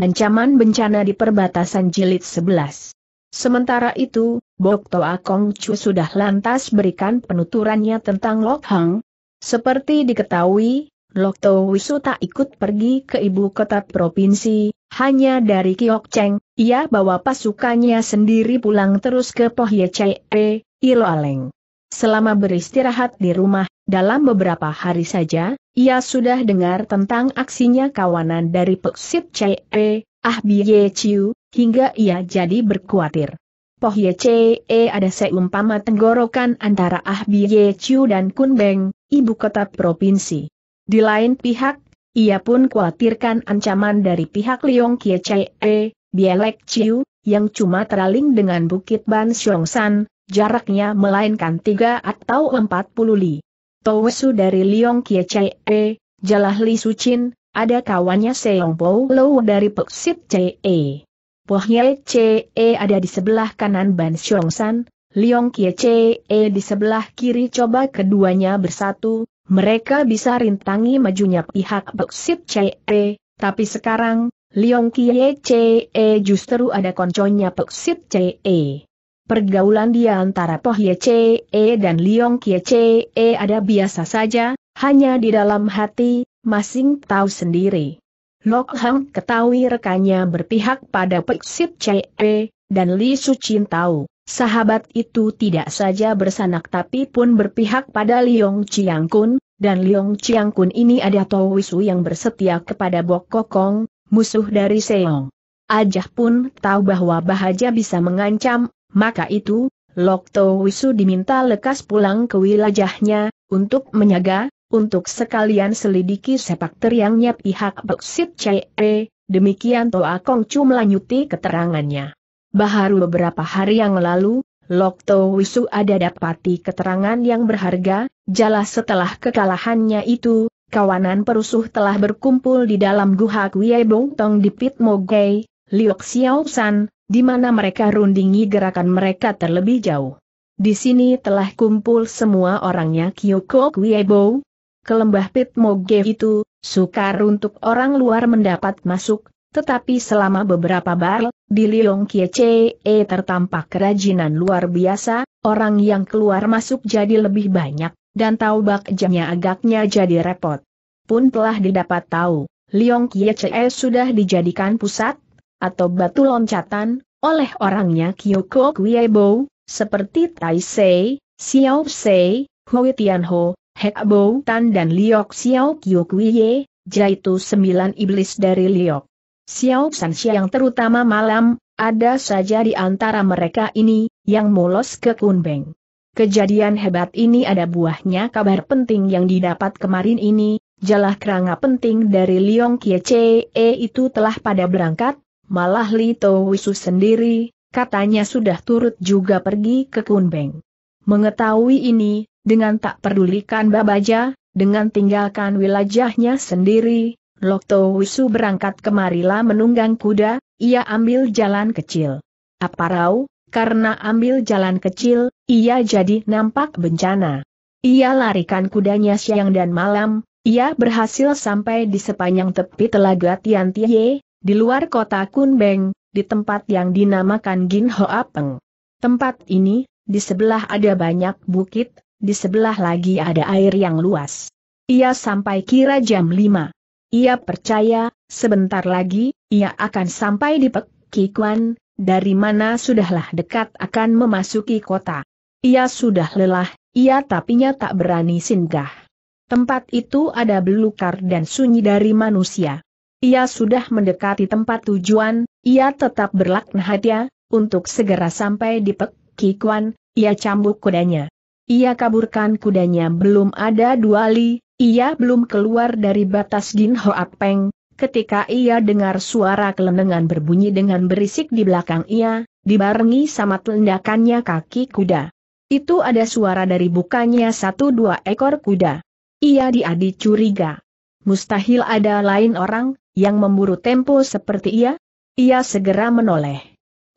Ancaman bencana di perbatasan jilid 11. Sementara itu, Bok Toa Kong Chu sudah lantas berikan penuturannya tentang Lok Hang. Seperti diketahui, Lok Toa Wisu tak ikut pergi ke ibu kota provinsi, hanya dari Kiok Cheng, ia bawa pasukannya sendiri pulang terus ke Pohye Chee, Iloaleng. Selama beristirahat di rumah, dalam beberapa hari saja, ia sudah dengar tentang aksinya kawanan dari Peksit C.E., Ah Biye Chiu, hingga ia jadi berkuatir. Poh Ye C.E. ada seumpama tenggorokan antara Ah Biye Chiu dan Kun Beng, ibu kota provinsi. Di lain pihak, ia pun khawatirkan ancaman dari pihak Liong Kie C.E., Bielek Chiu, yang cuma teraling dengan Bukit Ban Siong San, jaraknya melainkan tiga atau 40 li. Towesu dari Liong Kie E, Jalah Li Sucin, ada kawannya Seong Po Lo dari Peksit Chee. Pohyel e ada di sebelah kanan Ban Xiong San, Liong Kie E di sebelah kiri coba keduanya bersatu, mereka bisa rintangi majunya pihak Peksit e. tapi sekarang, Liong Kie E justru ada konconya Peksit e. Pergaulan dia antara Ye Che E dan Liong Kie E ada biasa saja, hanya di dalam hati, masing tahu sendiri. Lok Hang ketahui rekannya berpihak pada Pek Sip E, dan Li Chin tahu, sahabat itu tidak saja bersanak tapi pun berpihak pada Liong Chiang Kun, dan Liong Chiang Kun ini ada Wisu yang bersetia kepada Bok Kokong, musuh dari Seong. Ajah pun tahu bahwa bahaja bisa mengancam maka itu, Lokto Wisu diminta lekas pulang ke wilayahnya, untuk menyaga, untuk sekalian selidiki sepak teriangnya pihak Beksit CE, demikian Toa Kong Chu melanjuti keterangannya. Baharu beberapa hari yang lalu, Lokto Wisu ada dapati keterangan yang berharga, jelas setelah kekalahannya itu, kawanan perusuh telah berkumpul di dalam Guha Kuyai Bung Tong di Pit Mogei, Liok Xiao San, di mana mereka rundingi gerakan mereka terlebih jauh. Di sini telah kumpul semua orangnya Kyoko Kuebo. Kelembah Pit moge itu, sukar untuk orang luar mendapat masuk, tetapi selama beberapa bar, di Lilong E tertampak kerajinan luar biasa, orang yang keluar masuk jadi lebih banyak, dan tahu bakjanya agaknya jadi repot. Pun telah didapat tahu, Liong E sudah dijadikan pusat, atau batu loncatan, oleh orangnya Kyoko Kuiebo, seperti Tai Sei, Xiao Sei, Hui Tianho, Bo, Tan dan Liok Xiao Kyukuye, yaitu sembilan iblis dari Liok. Xiao Sanxia yang terutama malam, ada saja di antara mereka ini, yang mulos ke Kunbeng. Kejadian hebat ini ada buahnya kabar penting yang didapat kemarin ini, jalah keranga penting dari Liong Kie Chee itu telah pada berangkat, malah Li Wisu sendiri, katanya sudah turut juga pergi ke Kunbeng. Mengetahui ini, dengan tak pedulikan babaja, dengan tinggalkan wilayahnya sendiri, Lokto Wisu berangkat kemarilah menunggang kuda, ia ambil jalan kecil. Apa rau? karena ambil jalan kecil, ia jadi nampak bencana. Ia larikan kudanya siang dan malam, ia berhasil sampai di sepanjang tepi telaga Tiantie, di luar kota Kunbeng, di tempat yang dinamakan Gin Hoa Tempat ini, di sebelah ada banyak bukit, di sebelah lagi ada air yang luas. Ia sampai kira jam 5. Ia percaya, sebentar lagi, ia akan sampai di Pek Kikuan, dari mana sudahlah dekat akan memasuki kota. Ia sudah lelah, ia tapinya tak berani singgah. Tempat itu ada belukar dan sunyi dari manusia. Ia sudah mendekati tempat tujuan, ia tetap berlaknat hati untuk segera sampai di Pek Kikuan, ia cambuk kudanya. Ia kaburkan kudanya belum ada dua li, ia belum keluar dari batas Jin Hoa Peng, ketika ia dengar suara kelenengan berbunyi dengan berisik di belakang ia, dibarengi sama telendakannya kaki kuda. Itu ada suara dari bukannya satu dua ekor kuda. Ia diadi curiga. Mustahil ada lain orang, yang memburu tempo seperti ia? Ia segera menoleh.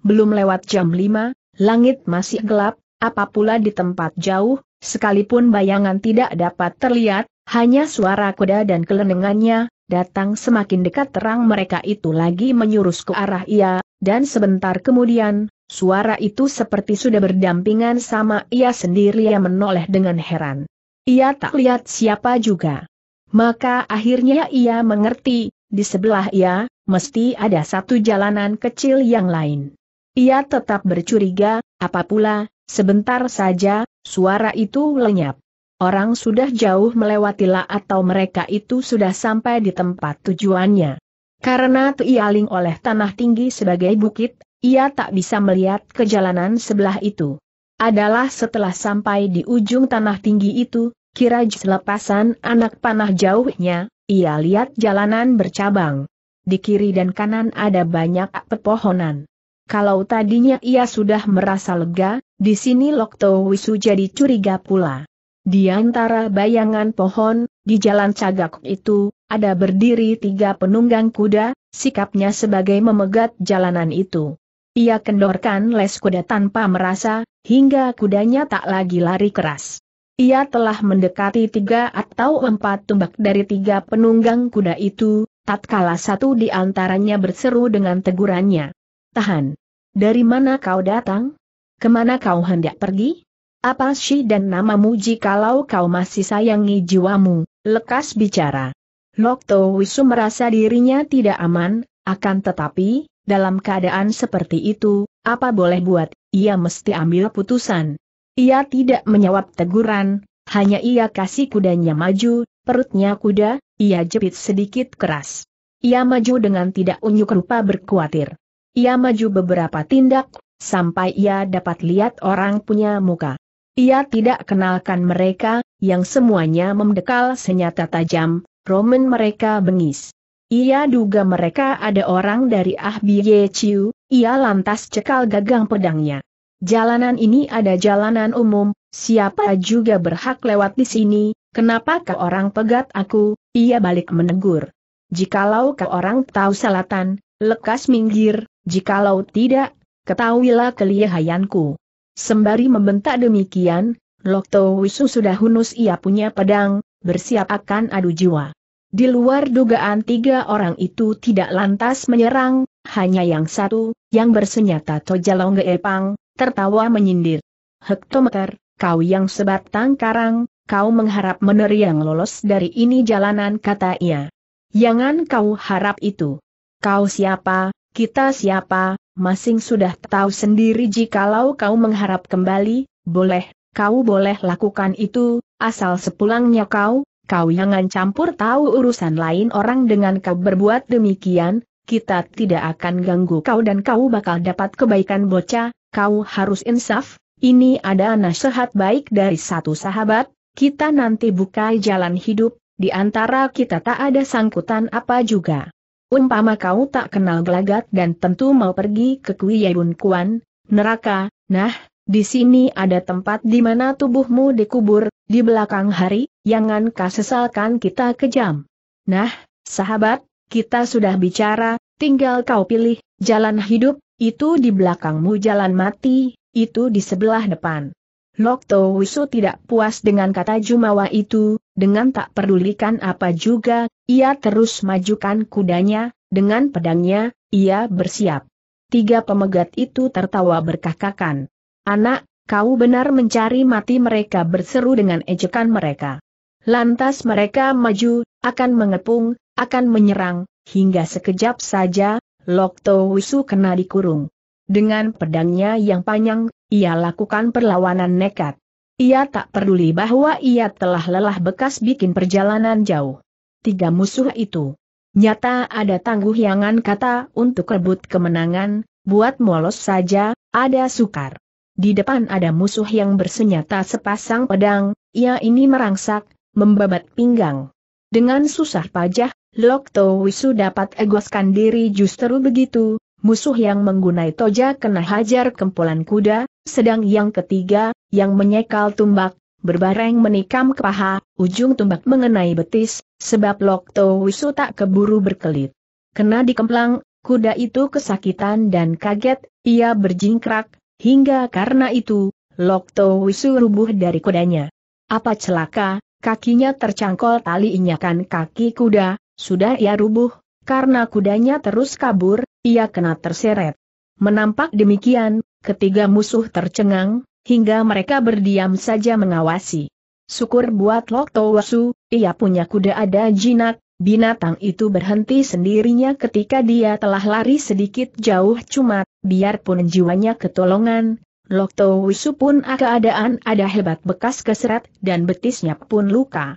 Belum lewat jam 5, langit masih gelap, apa di tempat jauh, sekalipun bayangan tidak dapat terlihat, hanya suara kuda dan kelenengannya, datang semakin dekat terang mereka itu lagi menyurus ke arah ia, dan sebentar kemudian, suara itu seperti sudah berdampingan sama ia sendiri yang menoleh dengan heran. Ia tak lihat siapa juga. Maka akhirnya ia mengerti, di sebelah ia, mesti ada satu jalanan kecil yang lain. Ia tetap bercuriga, apa pula, sebentar saja, suara itu lenyap. Orang sudah jauh melewati la atau mereka itu sudah sampai di tempat tujuannya. Karena terialing oleh tanah tinggi sebagai bukit, ia tak bisa melihat ke jalanan sebelah itu. Adalah setelah sampai di ujung tanah tinggi itu, kira lepasan anak panah jauhnya, ia lihat jalanan bercabang. Di kiri dan kanan ada banyak pepohonan. Kalau tadinya ia sudah merasa lega, di sini Lokto Wisu jadi curiga pula. Di antara bayangan pohon, di jalan cagak itu, ada berdiri tiga penunggang kuda, sikapnya sebagai memegat jalanan itu. Ia kendorkan les kuda tanpa merasa, hingga kudanya tak lagi lari keras. Ia telah mendekati tiga atau empat tumbak dari tiga penunggang kuda itu, tatkala satu di antaranya berseru dengan tegurannya. Tahan! Dari mana kau datang? Kemana kau hendak pergi? Apa sih dan namamu jikalau kau masih sayangi jiwamu, lekas bicara. Lokto Wisu merasa dirinya tidak aman, akan tetapi, dalam keadaan seperti itu, apa boleh buat, ia mesti ambil putusan. Ia tidak menjawab teguran, hanya ia kasih kudanya maju, perutnya kuda, ia jepit sedikit keras. Ia maju dengan tidak unyuk rupa berkuatir. Ia maju beberapa tindak, sampai ia dapat lihat orang punya muka. Ia tidak kenalkan mereka, yang semuanya memdekal senyata tajam, roman mereka bengis. Ia duga mereka ada orang dari Ah ye Chiu, ia lantas cekal gagang pedangnya. Jalanan ini ada jalanan umum, siapa juga berhak lewat di sini, kenapa ke orang pegat aku, ia balik menegur. Jikalau ke orang tahu selatan, lekas minggir, jikalau tidak, ketahuilah kelihayanku. Sembari membentak demikian, Lokto Wisu sudah hunus ia punya pedang, bersiap akan adu jiwa. Di luar dugaan tiga orang itu tidak lantas menyerang, hanya yang satu, yang bersenjata Tojalong Epang, tertawa menyindir. Hektometer, kau yang sebatang karang, kau mengharap meneriang lolos dari ini jalanan kata ia. Jangan kau harap itu. Kau siapa, kita siapa, masing sudah tahu sendiri jikalau kau mengharap kembali, boleh, kau boleh lakukan itu, asal sepulangnya kau, kau jangan campur tahu urusan lain orang dengan kau berbuat demikian, kita tidak akan ganggu kau dan kau bakal dapat kebaikan bocah, kau harus insaf, ini ada nasihat baik dari satu sahabat, kita nanti buka jalan hidup, di antara kita tak ada sangkutan apa juga. Umpama kau tak kenal gelagat dan tentu mau pergi ke Yaibun Kuan, neraka, nah, di sini ada tempat di mana tubuhmu dikubur, di belakang hari, jangan kau sesalkan kita kejam. Nah, sahabat, kita sudah bicara, tinggal kau pilih, jalan hidup, itu di belakangmu jalan mati, itu di sebelah depan. Lokto Wisu tidak puas dengan kata Jumawa itu, dengan tak pedulikan apa juga, ia terus majukan kudanya, dengan pedangnya, ia bersiap. Tiga pemegat itu tertawa berkakakan. Anak, kau benar mencari mati mereka berseru dengan ejekan mereka. Lantas mereka maju, akan mengepung, akan menyerang, hingga sekejap saja, Lokto Wisu kena dikurung. Dengan pedangnya yang panjang, ia lakukan perlawanan nekat. Ia tak peduli bahwa ia telah lelah bekas bikin perjalanan jauh. Tiga musuh itu. Nyata ada tangguh yangan kata untuk rebut kemenangan, buat molos saja, ada sukar. Di depan ada musuh yang bersenjata sepasang pedang, ia ini merangsak, membabat pinggang. Dengan susah pajah, Lok To Wisu dapat egoskan diri justru begitu, musuh yang menggunai toja kena hajar kempolan kuda, sedang yang ketiga, yang menyekal tumbak, berbareng menikam ke paha, ujung tumbak mengenai betis, sebab Lok To Wisu tak keburu berkelit. Kena dikemplang, kuda itu kesakitan dan kaget, ia berjingkrak, hingga karena itu, Lok To Wisu rubuh dari kudanya. Apa celaka, kakinya tercangkol tali inyakan kaki kuda, sudah ia rubuh, karena kudanya terus kabur, ia kena terseret. Menampak demikian, ketiga musuh tercengang, hingga mereka berdiam saja mengawasi. Syukur buat Lok Towasu, ia punya kuda ada jinak, binatang itu berhenti sendirinya ketika dia telah lari sedikit jauh cuma, biarpun jiwanya ketolongan, Lokto Wisu pun keadaan ada hebat bekas keseret dan betisnya pun luka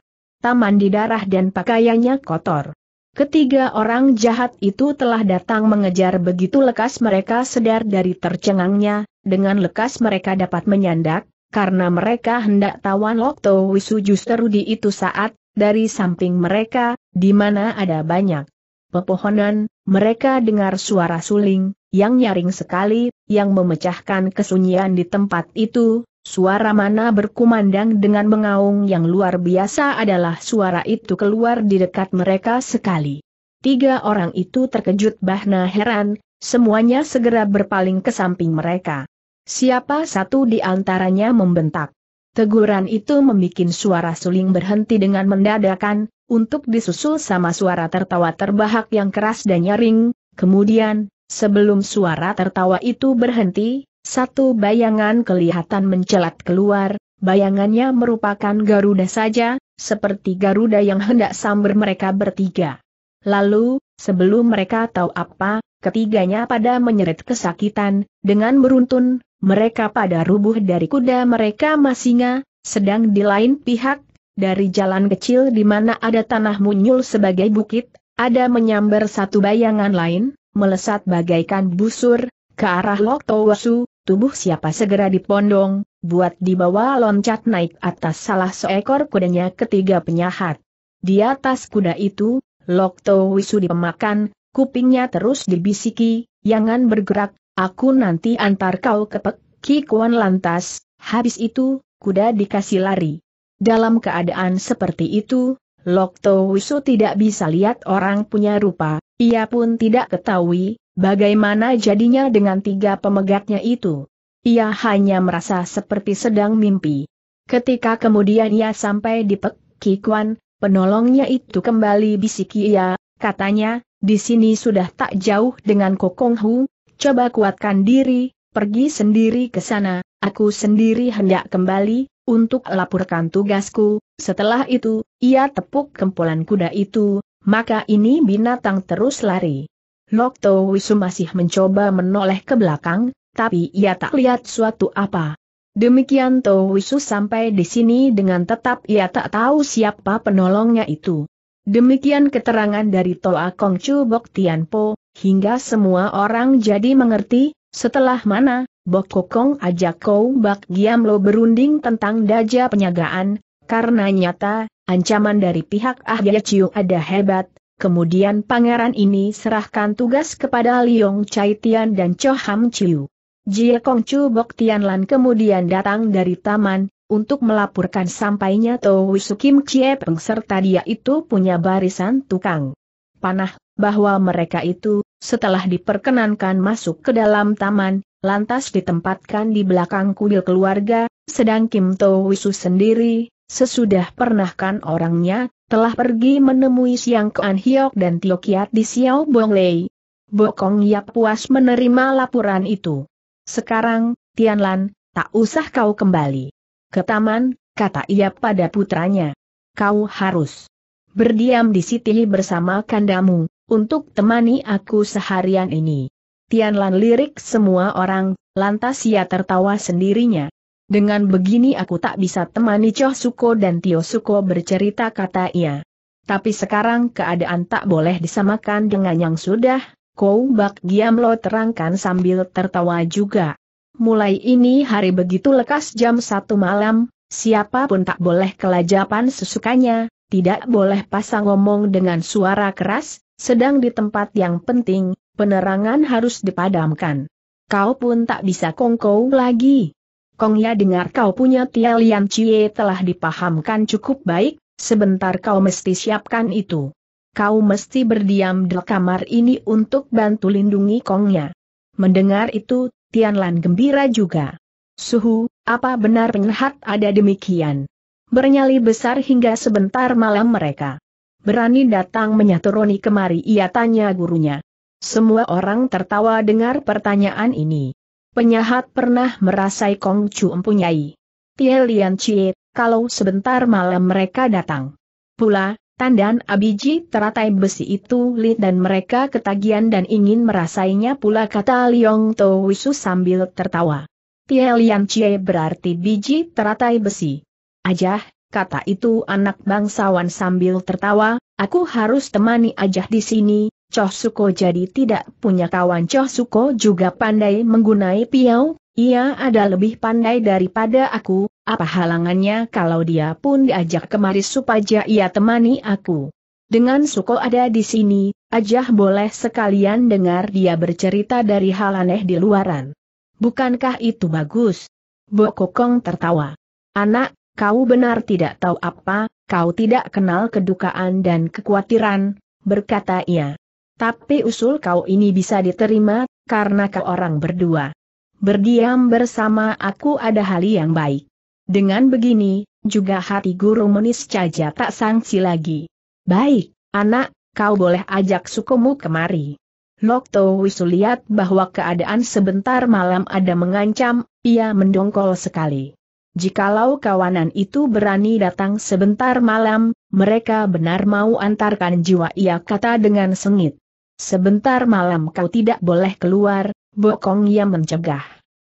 mandi darah dan pakaiannya kotor. Ketiga orang jahat itu telah datang mengejar begitu lekas mereka sedar dari tercengangnya, dengan lekas mereka dapat menyandak, karena mereka hendak tawan Lokto Wisu justru di itu saat, dari samping mereka, di mana ada banyak pepohonan, mereka dengar suara suling, yang nyaring sekali, yang memecahkan kesunyian di tempat itu, Suara mana berkumandang dengan mengaung yang luar biasa adalah suara itu keluar di dekat mereka sekali. Tiga orang itu terkejut bahna heran, semuanya segera berpaling ke samping mereka. Siapa satu di antaranya membentak. Teguran itu membuat suara suling berhenti dengan mendadakan, untuk disusul sama suara tertawa terbahak yang keras dan nyaring, kemudian, sebelum suara tertawa itu berhenti, satu bayangan kelihatan mencelat keluar, bayangannya merupakan Garuda saja, seperti Garuda yang hendak samber mereka bertiga. Lalu, sebelum mereka tahu apa, ketiganya pada menyeret kesakitan, dengan beruntun, mereka pada rubuh dari kuda mereka masinga, sedang di lain pihak, dari jalan kecil di mana ada tanah munyul sebagai bukit, ada menyambar satu bayangan lain, melesat bagaikan busur, ke arah Loktowasu, tubuh siapa segera dipondong, buat dibawa loncat naik atas salah seekor kudanya ketiga penyahat. Di atas kuda itu, Lokto Wisu dipemakan, kupingnya terus dibisiki, jangan bergerak, aku nanti antar kau ke pek, Kuan lantas, habis itu, kuda dikasih lari. Dalam keadaan seperti itu, Lokto Wisu tidak bisa lihat orang punya rupa, ia pun tidak ketahui, Bagaimana jadinya dengan tiga pemegatnya itu? Ia hanya merasa seperti sedang mimpi. Ketika kemudian ia sampai di Pek Kikuan, penolongnya itu kembali bisiki ia, katanya, di sini sudah tak jauh dengan Kokong Hu, coba kuatkan diri, pergi sendiri ke sana, aku sendiri hendak kembali, untuk laporkan tugasku, setelah itu, ia tepuk kempolan kuda itu, maka ini binatang terus lari. Lokto Wisu masih mencoba menoleh ke belakang, tapi ia tak lihat suatu apa. Demikian wisu sampai di sini dengan tetap ia tak tahu siapa penolongnya itu. Demikian keterangan dari Toa Kongcu Bok Tianpo, hingga semua orang jadi mengerti, setelah mana, Bok Kokong ajak Kou Bak Lo berunding tentang daja penyagaan, karena nyata, ancaman dari pihak Ahya Chiu ada hebat, Kemudian pangeran ini serahkan tugas kepada Liong Chai Tian dan Cho Ham Chiu. Jie Kong Chu Bok Tian Lan kemudian datang dari taman, untuk melaporkan sampainya Wisu Kim Chie Peng serta dia itu punya barisan tukang panah, bahwa mereka itu, setelah diperkenankan masuk ke dalam taman, lantas ditempatkan di belakang kuil keluarga, sedang Kim Tau Wisu sendiri, sesudah pernahkan orangnya, telah pergi menemui Siang Kuan Hiok dan Tio Kiat di Xiao Bong Lei. Bokong Yap puas menerima laporan itu. Sekarang, Tianlan, tak usah kau kembali. Ke taman, kata ia pada putranya. Kau harus berdiam di sini bersama kandamu, untuk temani aku seharian ini. Tianlan lirik semua orang, lantas ia tertawa sendirinya. Dengan begini aku tak bisa temani Choh Suko dan Tio Suko bercerita kata ia. Tapi sekarang keadaan tak boleh disamakan dengan yang sudah, Kou Bak Giamlo terangkan sambil tertawa juga. Mulai ini hari begitu lekas jam satu malam, siapapun tak boleh kelajapan sesukanya, tidak boleh pasang ngomong dengan suara keras, sedang di tempat yang penting, penerangan harus dipadamkan. Kau pun tak bisa kongkow lagi. Kong ya dengar kau punya Tia Lian Chie telah dipahamkan cukup baik, sebentar kau mesti siapkan itu. Kau mesti berdiam di kamar ini untuk bantu lindungi Kongnya. Mendengar itu, Tian Lan gembira juga. Suhu, apa benar penyehat ada demikian? Bernyali besar hingga sebentar malam mereka. Berani datang Roni kemari ia tanya gurunya. Semua orang tertawa dengar pertanyaan ini. Penyahat pernah merasai Kong Chu empunyai. Tie Lian Chie, kalau sebentar malam mereka datang. Pula, tandan abiji teratai besi itu li dan mereka ketagihan dan ingin merasainya pula kata Liong To Wisu sambil tertawa. Tie Lian Chie berarti biji teratai besi. Ajah, kata itu anak bangsawan sambil tertawa, aku harus temani Ajah di sini, Choh Suko jadi tidak punya kawan Choh Suko juga pandai menggunai piau, ia ada lebih pandai daripada aku, apa halangannya kalau dia pun diajak kemari supaya ia temani aku. Dengan Suko ada di sini, ajah boleh sekalian dengar dia bercerita dari hal aneh di luaran. Bukankah itu bagus? Bokokong tertawa. Anak, kau benar tidak tahu apa, kau tidak kenal kedukaan dan kekhawatiran, berkata ia. Tapi usul kau ini bisa diterima, karena kau orang berdua. Berdiam bersama aku ada hal yang baik. Dengan begini, juga hati guru menis caja tak sangsi lagi. Baik, anak, kau boleh ajak sukumu kemari. Lokto Wisu lihat bahwa keadaan sebentar malam ada mengancam, ia mendongkol sekali. Jikalau kawanan itu berani datang sebentar malam, mereka benar mau antarkan jiwa ia kata dengan sengit. Sebentar malam kau tidak boleh keluar, bokong ia mencegah.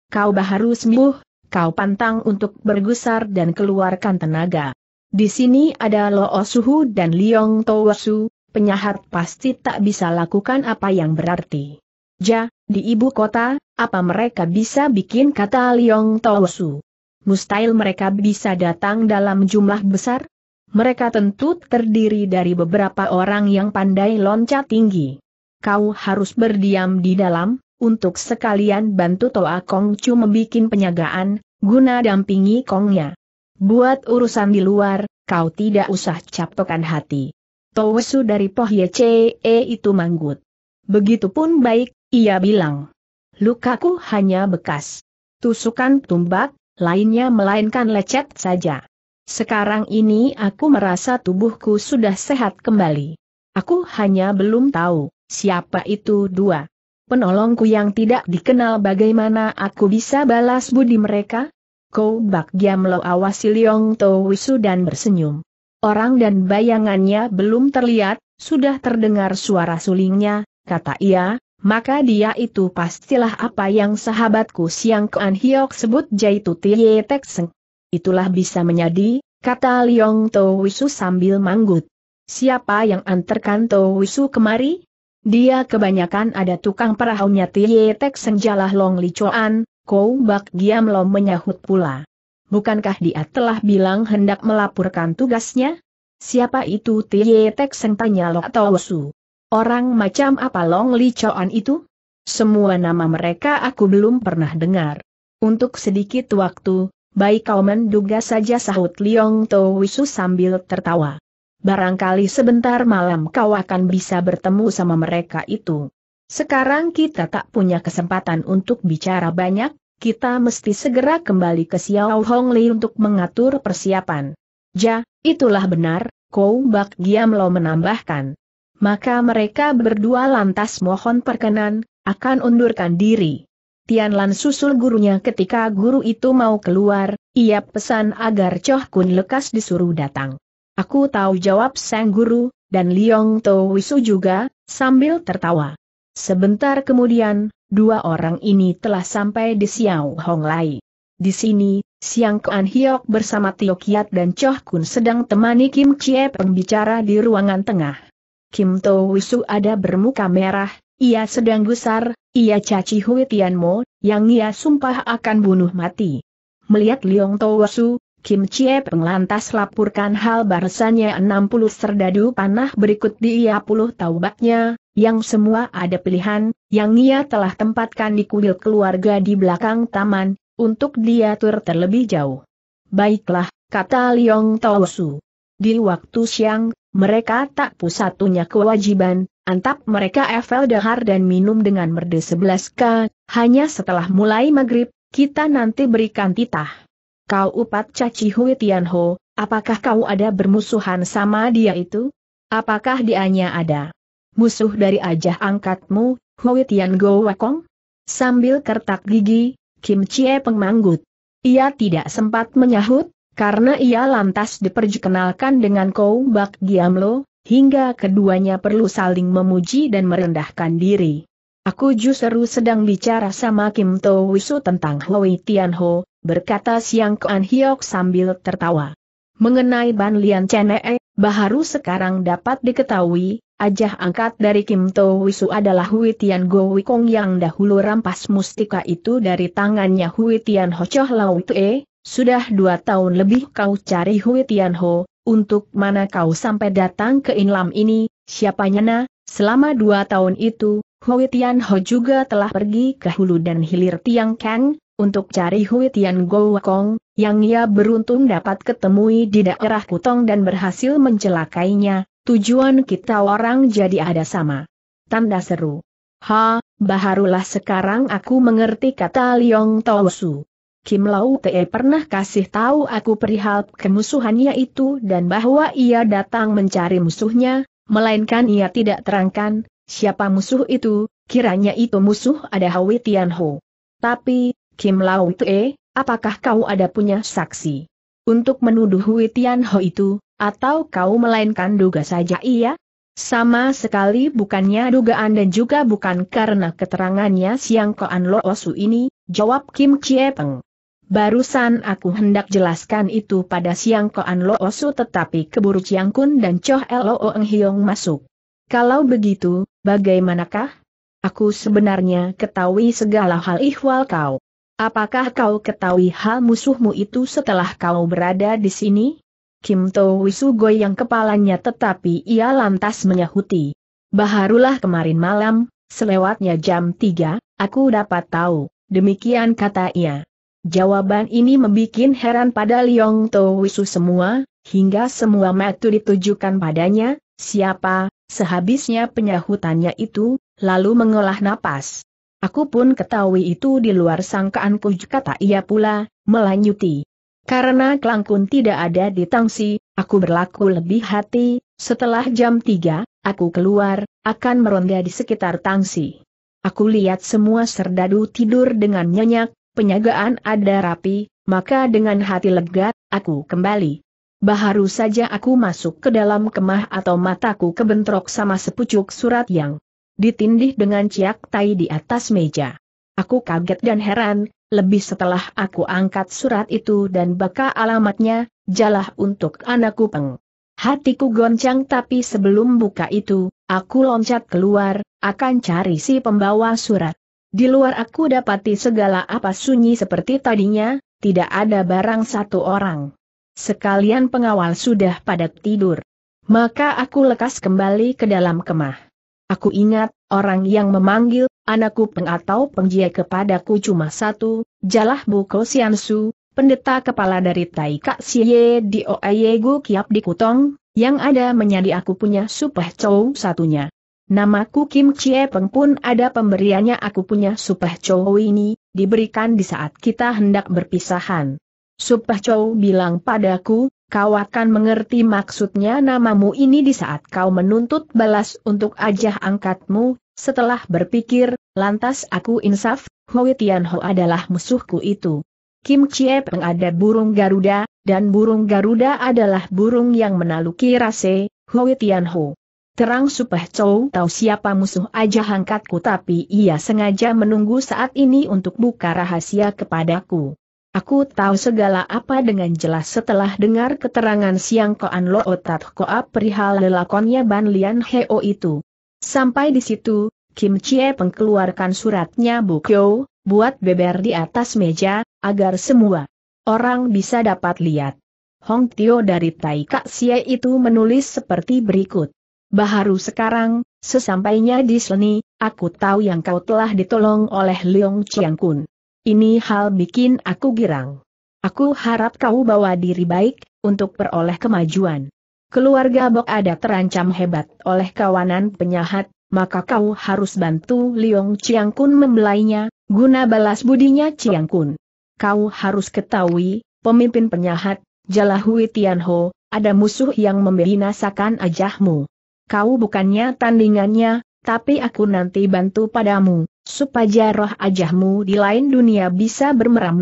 Kau baharu sembuh, kau pantang untuk bergusar dan keluarkan tenaga. Di sini ada Lo Suhu dan Liong Towasu, penyahat pasti tak bisa lakukan apa yang berarti. Ja, di ibu kota, apa mereka bisa bikin kata Liong Towasu? Mustail mereka bisa datang dalam jumlah besar? Mereka tentu terdiri dari beberapa orang yang pandai loncat tinggi kau harus berdiam di dalam, untuk sekalian bantu Toa Kong Chu membuat penyagaan, guna dampingi Kongnya. Buat urusan di luar, kau tidak usah capokan hati. Towesu dari Poh Che e itu manggut. Begitupun baik, ia bilang. Lukaku hanya bekas. Tusukan tumbak, lainnya melainkan lecet saja. Sekarang ini aku merasa tubuhku sudah sehat kembali. Aku hanya belum tahu Siapa itu dua? Penolongku yang tidak dikenal bagaimana aku bisa balas budi mereka? Kou bak giam lo awasi Liong To Wisu dan bersenyum. Orang dan bayangannya belum terlihat, sudah terdengar suara sulingnya, kata ia, maka dia itu pastilah apa yang sahabatku Siang Kuan Hiok sebut Jaitu Tiye Tekseng. Itulah bisa menjadi, kata Liong To Wisu sambil manggut. Siapa yang antarkan To Wisu kemari? Dia kebanyakan ada tukang perahunya Tie Tek Senjalah Long Li Chuan, Kou Bak Giam Lo menyahut pula. Bukankah dia telah bilang hendak melaporkan tugasnya? Siapa itu Tie Tek Sen tanya Lo Wusu? Orang macam apa Long Li itu? Semua nama mereka aku belum pernah dengar. Untuk sedikit waktu, baik kau menduga saja sahut Liong To Wusu sambil tertawa. Barangkali sebentar malam kau akan bisa bertemu sama mereka itu. Sekarang kita tak punya kesempatan untuk bicara banyak, kita mesti segera kembali ke Xiao Hongli untuk mengatur persiapan. Ja, itulah benar, Kou Bak Giam Lo menambahkan. Maka mereka berdua lantas mohon perkenan, akan undurkan diri. Tian Lan susul gurunya ketika guru itu mau keluar, ia pesan agar Choh Kun lekas disuruh datang. Aku tahu jawab Sang Guru, dan Liong To Wisu juga, sambil tertawa. Sebentar kemudian, dua orang ini telah sampai di Xiao Hong Lai. Di sini, Siang Kuan Hiok bersama Tio Kiat dan Choh Kun sedang temani Kim Chie pembicara di ruangan tengah. Kim To Wisu ada bermuka merah, ia sedang gusar, ia caci Hui Mo, yang ia sumpah akan bunuh mati. Melihat Liong To Wisu, Kim Chie Peng lantas laporkan hal barusannya 60 serdadu panah berikut dia puluh taubatnya, yang semua ada pilihan, yang ia telah tempatkan di kuil keluarga di belakang taman, untuk diatur terlebih jauh. Baiklah, kata Liong Tosu. Di waktu siang, mereka tak pusatunya kewajiban, antap mereka evel Dahar dan minum dengan merde 11K, hanya setelah mulai maghrib, kita nanti berikan titah. Kau upat caci Hui Tianho, apakah kau ada bermusuhan sama dia itu? Apakah dianya ada musuh dari ajah angkatmu, Hui Tian Wakong? Sambil kertak gigi, Kim Chie pengmanggut. Ia tidak sempat menyahut, karena ia lantas diperkenalkan dengan Kou Bak giam lo, hingga keduanya perlu saling memuji dan merendahkan diri. Aku justru sedang bicara sama Kim To Wisu tentang Hui Tianho, berkata Siang Kuan Hiok sambil tertawa. Mengenai Ban Lian Chene, baharu sekarang dapat diketahui, ajah angkat dari Kim To Wisu adalah Hui Tian Go Wikong yang dahulu rampas mustika itu dari tangannya Hui Tian Ho Choh Lau Tue, sudah dua tahun lebih kau cari Hui Tian Ho, untuk mana kau sampai datang ke Inlam ini, siapanya na, selama dua tahun itu, Hui Tian Ho juga telah pergi ke hulu dan hilir Tiang Kang, untuk cari Hui Tian Go Kong, yang ia beruntung dapat ketemui di daerah Kutong dan berhasil mencelakainya, tujuan kita orang jadi ada sama. Tanda seru. Ha, baharulah sekarang aku mengerti kata Liong Tosu. Kim Lau Te pernah kasih tahu aku perihal kemusuhannya itu dan bahwa ia datang mencari musuhnya, melainkan ia tidak terangkan, siapa musuh itu, kiranya itu musuh ada Huitian Tian Ho. Tapi, Kim Lau Tue, apakah kau ada punya saksi? Untuk menuduh Hui Tian Ho itu, atau kau melainkan duga saja iya? Sama sekali bukannya dugaan dan juga bukan karena keterangannya siang Koan Lo Osu ini, jawab Kim Chie Peng. Barusan aku hendak jelaskan itu pada siang Koan Lo Osu tetapi keburu Chiang Kun dan Choh Lo Eng Hiong masuk. Kalau begitu, bagaimanakah? Aku sebenarnya ketahui segala hal ihwal kau. Apakah kau ketahui hal musuhmu itu setelah kau berada di sini? Kim To Wisu goyang kepalanya tetapi ia lantas menyahuti. Baharulah kemarin malam, selewatnya jam 3, aku dapat tahu, demikian kata ia. Jawaban ini membuat heran pada Liong To Wisu semua, hingga semua metu ditujukan padanya, siapa, sehabisnya penyahutannya itu, lalu mengolah napas. Aku pun ketahui itu di luar sangkaanku kata ia pula, melanjuti. Karena kelangkun tidak ada di tangsi, aku berlaku lebih hati, setelah jam 3, aku keluar, akan meronda di sekitar tangsi. Aku lihat semua serdadu tidur dengan nyenyak, penyagaan ada rapi, maka dengan hati lega, aku kembali. Baharu saja aku masuk ke dalam kemah atau mataku kebentrok sama sepucuk surat yang ditindih dengan ciak tai di atas meja. Aku kaget dan heran, lebih setelah aku angkat surat itu dan baka alamatnya, jalah untuk anakku peng. Hatiku goncang tapi sebelum buka itu, aku loncat keluar, akan cari si pembawa surat. Di luar aku dapati segala apa sunyi seperti tadinya, tidak ada barang satu orang. Sekalian pengawal sudah pada tidur. Maka aku lekas kembali ke dalam kemah. Aku ingat, orang yang memanggil, anakku peng atau pengjia kepadaku cuma satu, Jalah Buko Siansu, pendeta kepala dari Tai Kak Siye di Oayegu Kiap di Kutong, yang ada menyadi aku punya supeh cow satunya. Namaku Kim Chie Peng pun ada pemberiannya aku punya supeh cow ini, diberikan di saat kita hendak berpisahan. Supeh cow bilang padaku, kau akan mengerti maksudnya namamu ini di saat kau menuntut balas untuk ajah angkatmu, setelah berpikir, lantas aku insaf, Hui Tianho adalah musuhku itu. Kim Chie Peng ada burung Garuda, dan burung Garuda adalah burung yang menaluki rase, Hui Tianho. Terang Supah Chow tahu siapa musuh aja angkatku tapi ia sengaja menunggu saat ini untuk buka rahasia kepadaku. Aku tahu segala apa dengan jelas setelah dengar keterangan siang Koan Lo Otat Koa perihal lelakonnya Ban Lian Heo itu. Sampai di situ, Kim Chie pengkeluarkan suratnya suratnya Bukyo, buat beber di atas meja, agar semua orang bisa dapat lihat. Hong Tio dari Tai Kak Sia itu menulis seperti berikut. Baharu sekarang, sesampainya di sini, aku tahu yang kau telah ditolong oleh Leong Chiang Kun. Ini hal bikin aku girang. Aku harap kau bawa diri baik, untuk peroleh kemajuan. Keluarga Bok ada terancam hebat oleh kawanan penyahat, maka kau harus bantu Liong Chiang Kun membelainya, guna balas budinya Chiang Kun. Kau harus ketahui, pemimpin penyahat, Jalahui Tianho, ada musuh yang membinasakan ajahmu. Kau bukannya tandingannya, tapi aku nanti bantu padamu, supaya roh ajahmu di lain dunia bisa bermeram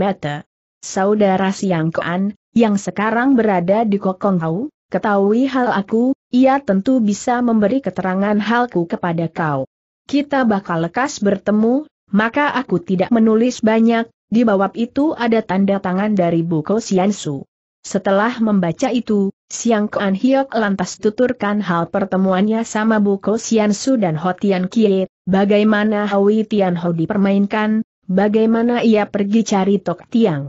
Saudara Siang Koan, yang sekarang berada di Kokong Hau, ketahui hal aku, ia tentu bisa memberi keterangan halku kepada kau. Kita bakal lekas bertemu, maka aku tidak menulis banyak, di bawah itu ada tanda tangan dari Buko Siansu. Setelah membaca itu, Siang Kuan Hiok lantas tuturkan hal pertemuannya sama Buko Sian Su dan Ho Tian Kie, bagaimana Hui Tian Ho dipermainkan, bagaimana ia pergi cari Tok Tiang.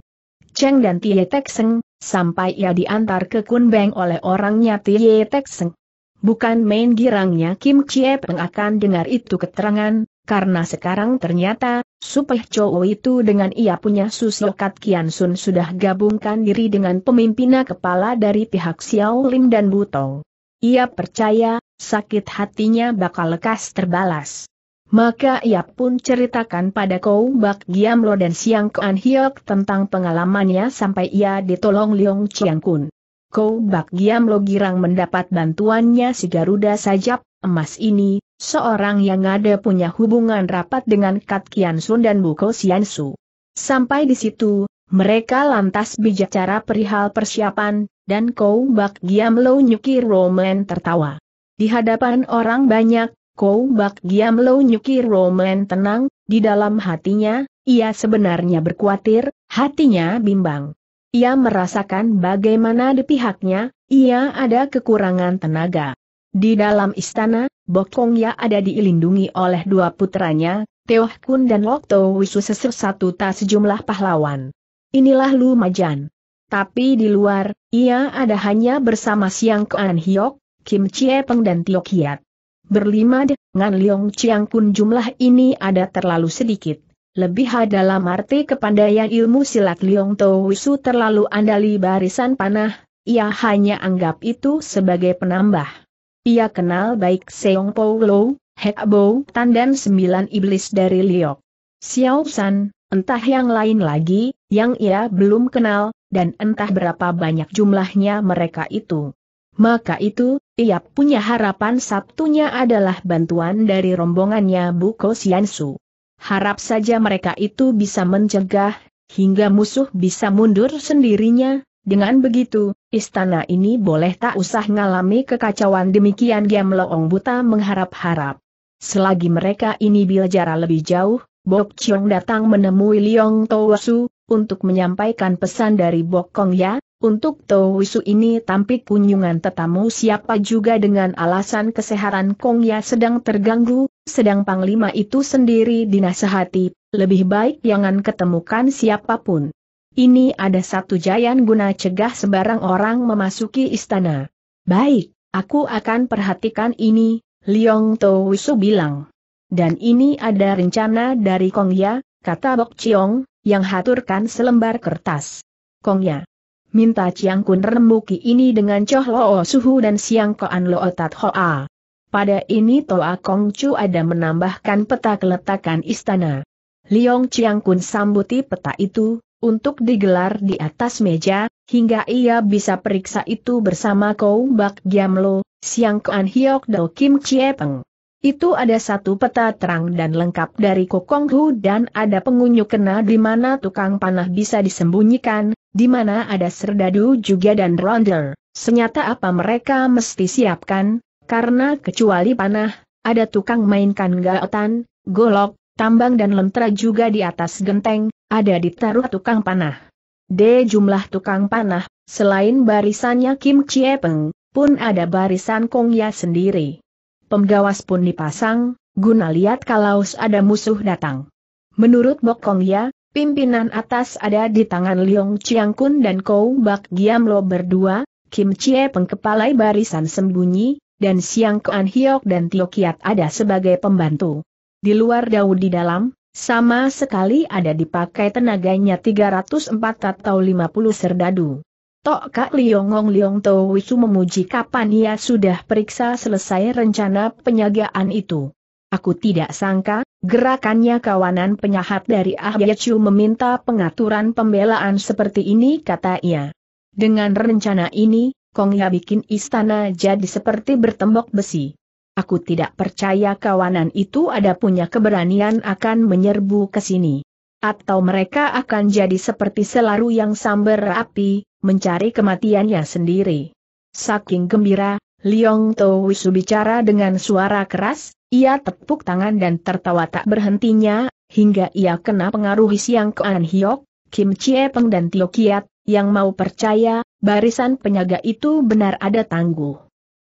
Cheng dan Tie Tek Seng, sampai ia diantar ke Kun Beng oleh orangnya Tie Tek Seng. Bukan main girangnya Kim Chie Peng akan dengar itu keterangan, karena sekarang ternyata, Supeh cowok itu dengan ia punya susokat Kian Sun sudah gabungkan diri dengan pemimpinnya kepala dari pihak Xiao Lim dan Butong. Ia percaya, sakit hatinya bakal lekas terbalas. Maka ia pun ceritakan pada Kou Bak Giam Lo dan Siang Kuan Hiok tentang pengalamannya sampai ia ditolong Leong Chiang Kun. Kou Bak Giam Lo girang mendapat bantuannya si Garuda Sajap, emas ini, seorang yang ada punya hubungan rapat dengan Kat Kian Sun dan Buko Sian Su. Sampai di situ, mereka lantas bicara perihal persiapan, dan Kou Bak Giam Lo Nyuki Roman tertawa. Di hadapan orang banyak, Kou Bak Giam Lo Nyuki Roman tenang, di dalam hatinya, ia sebenarnya berkuatir, hatinya bimbang. Ia merasakan bagaimana di pihaknya, ia ada kekurangan tenaga. Di dalam istana, Bokong Ya ada dilindungi oleh dua putranya, Teoh Kun dan Lokto Wisu satu tak sejumlah pahlawan. Inilah Lu Majan. Tapi di luar, ia ada hanya bersama Siang Kuan Hiok, Kim Chie Peng dan Tio Kiat. Berlima dengan Leong Chiang Kun jumlah ini ada terlalu sedikit. Lebih dalam arti kepandaian ilmu silat Leong To Wisu terlalu andali barisan panah, ia hanya anggap itu sebagai penambah. Ia kenal baik Seong Lo, Hek Bo Tan dan sembilan iblis dari Liok. Xiao San, entah yang lain lagi, yang ia belum kenal, dan entah berapa banyak jumlahnya mereka itu. Maka itu, ia punya harapan satunya adalah bantuan dari rombongannya Buko Siansu. Harap saja mereka itu bisa mencegah, hingga musuh bisa mundur sendirinya, dengan begitu, istana ini boleh tak usah ngalami kekacauan demikian Giam Loong Buta mengharap-harap. Selagi mereka ini belajar lebih jauh, Bok Chiong datang menemui Liong Towasu, untuk menyampaikan pesan dari Bok Kong Ya, untuk Towasu ini tampik kunjungan tetamu siapa juga dengan alasan kesehatan Kong Ya sedang terganggu, sedang Panglima itu sendiri dinasehati, lebih baik jangan ketemukan siapapun. Ini ada satu jayan guna cegah sebarang orang memasuki istana. Baik, aku akan perhatikan ini, Liong Wisu bilang. Dan ini ada rencana dari Kong Ya, kata Bok Chiong, yang haturkan selembar kertas. Kong Ya, Minta Chiang Kun rembuki ini dengan Choh Loo Suhu dan Siang Koan Loo Tat Hoa. Pada ini Toa Kong Chu ada menambahkan peta keletakan istana. Liong Chiang Kun sambuti peta itu, untuk digelar di atas meja, hingga ia bisa periksa itu bersama Kou Bak Giam Lo, Siang Kuan Hiok Do Kim Chie Peng. Itu ada satu peta terang dan lengkap dari Kokong Hu dan ada pengunyuk kena di mana tukang panah bisa disembunyikan, di mana ada serdadu juga dan ronder. Senyata apa mereka mesti siapkan, karena kecuali panah, ada tukang mainkan gaotan, golok, tambang dan lentera juga di atas genteng, ada ditaruh tukang panah. D. Jumlah tukang panah, selain barisannya Kim Chie Peng, pun ada barisan Kong Ya sendiri. Penggawas pun dipasang, guna lihat kalau ada musuh datang. Menurut Bok Kong Ya, pimpinan atas ada di tangan Liong Chiang Kun dan Kou Bak Giam Lo berdua, Kim Chie Peng kepalai barisan sembunyi, dan Siang Kuan Hiok dan Tio Kiat ada sebagai pembantu. Di luar Daud di dalam, sama sekali ada dipakai tenaganya 304 atau 50 serdadu. Tok Kak Liongong Liong To Wisu memuji kapan ia sudah periksa selesai rencana penyagaan itu. Aku tidak sangka, gerakannya kawanan penyahat dari Ah Chu meminta pengaturan pembelaan seperti ini kata ia. Dengan rencana ini, Kong Ya bikin istana jadi seperti bertembok besi. Aku tidak percaya kawanan itu ada punya keberanian akan menyerbu ke sini. Atau mereka akan jadi seperti selaru yang sambar api, mencari kematiannya sendiri. Saking gembira, Liong Towisu bicara dengan suara keras, ia tepuk tangan dan tertawa tak berhentinya, hingga ia kena pengaruh Siang kean Hiok, Kim Chie Peng dan Tio Kiat, yang mau percaya, barisan penyaga itu benar ada tangguh.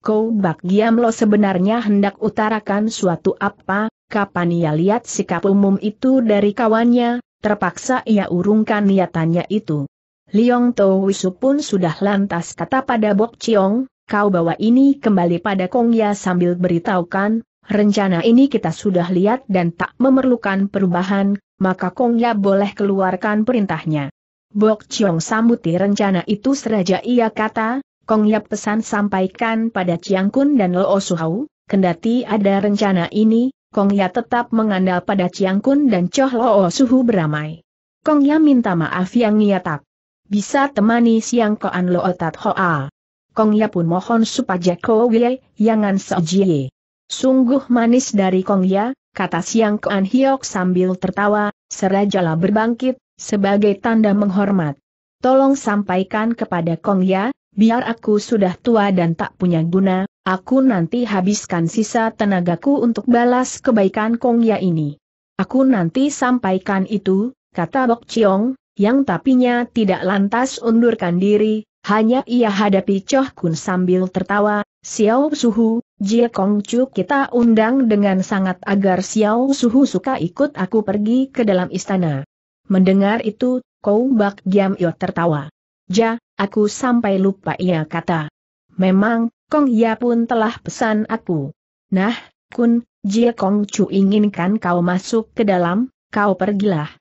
Kau bak giam lo sebenarnya hendak utarakan suatu apa, kapan ia lihat sikap umum itu dari kawannya, terpaksa ia urungkan niatannya itu. Liong To Wisu pun sudah lantas kata pada Bok Chiong, kau bawa ini kembali pada Kong Ya sambil beritahukan, rencana ini kita sudah lihat dan tak memerlukan perubahan, maka Kong Ya boleh keluarkan perintahnya. Bok Chiong sambuti rencana itu seraja ia kata, Kong Yap pesan sampaikan pada Chiang Kun dan Lo Suhau, kendati ada rencana ini, Kong Yap tetap mengandal pada Chiang Kun dan Choh Loo Suhu beramai. Kong Yap minta maaf yang ia tak Bisa temani siang koan lo Tat Hoa. Kong Yap pun mohon supaya Ko Wile, yangan seojie. Sungguh manis dari Kong Yap, kata siang koan Hiok sambil tertawa, serajalah berbangkit, sebagai tanda menghormat. Tolong sampaikan kepada Kong Yap biar aku sudah tua dan tak punya guna, aku nanti habiskan sisa tenagaku untuk balas kebaikan Kongya ini. Aku nanti sampaikan itu, kata Bok Chiong, yang tapinya tidak lantas undurkan diri, hanya ia hadapi Choh Kun sambil tertawa, Xiao Suhu, Jie Kong Chu kita undang dengan sangat agar Xiao Suhu suka ikut aku pergi ke dalam istana. Mendengar itu, Kou Bak Giam Yo tertawa. Ja, Aku sampai lupa ia kata. Memang, Kong Ya pun telah pesan aku. Nah, Kun, Jie Kong Chu inginkan kau masuk ke dalam, kau pergilah.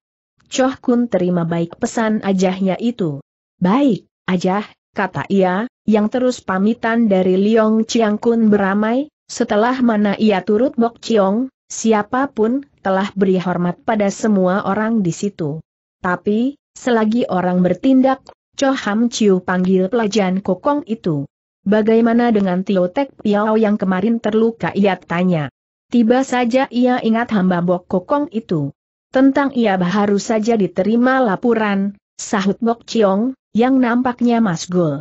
Choh Kun terima baik pesan ajahnya itu. Baik, ajah, kata ia, yang terus pamitan dari Liong Chiang Kun beramai, setelah mana ia turut Bok Chiong, siapapun telah beri hormat pada semua orang di situ. Tapi, selagi orang bertindak Cho Ham Chiu panggil pelajaran kokong itu. Bagaimana dengan Tio Tek Piao yang kemarin terluka ia tanya. Tiba saja ia ingat hamba Bok Kokong itu. Tentang ia baru saja diterima laporan, sahut Bok Ciong, yang nampaknya masgul.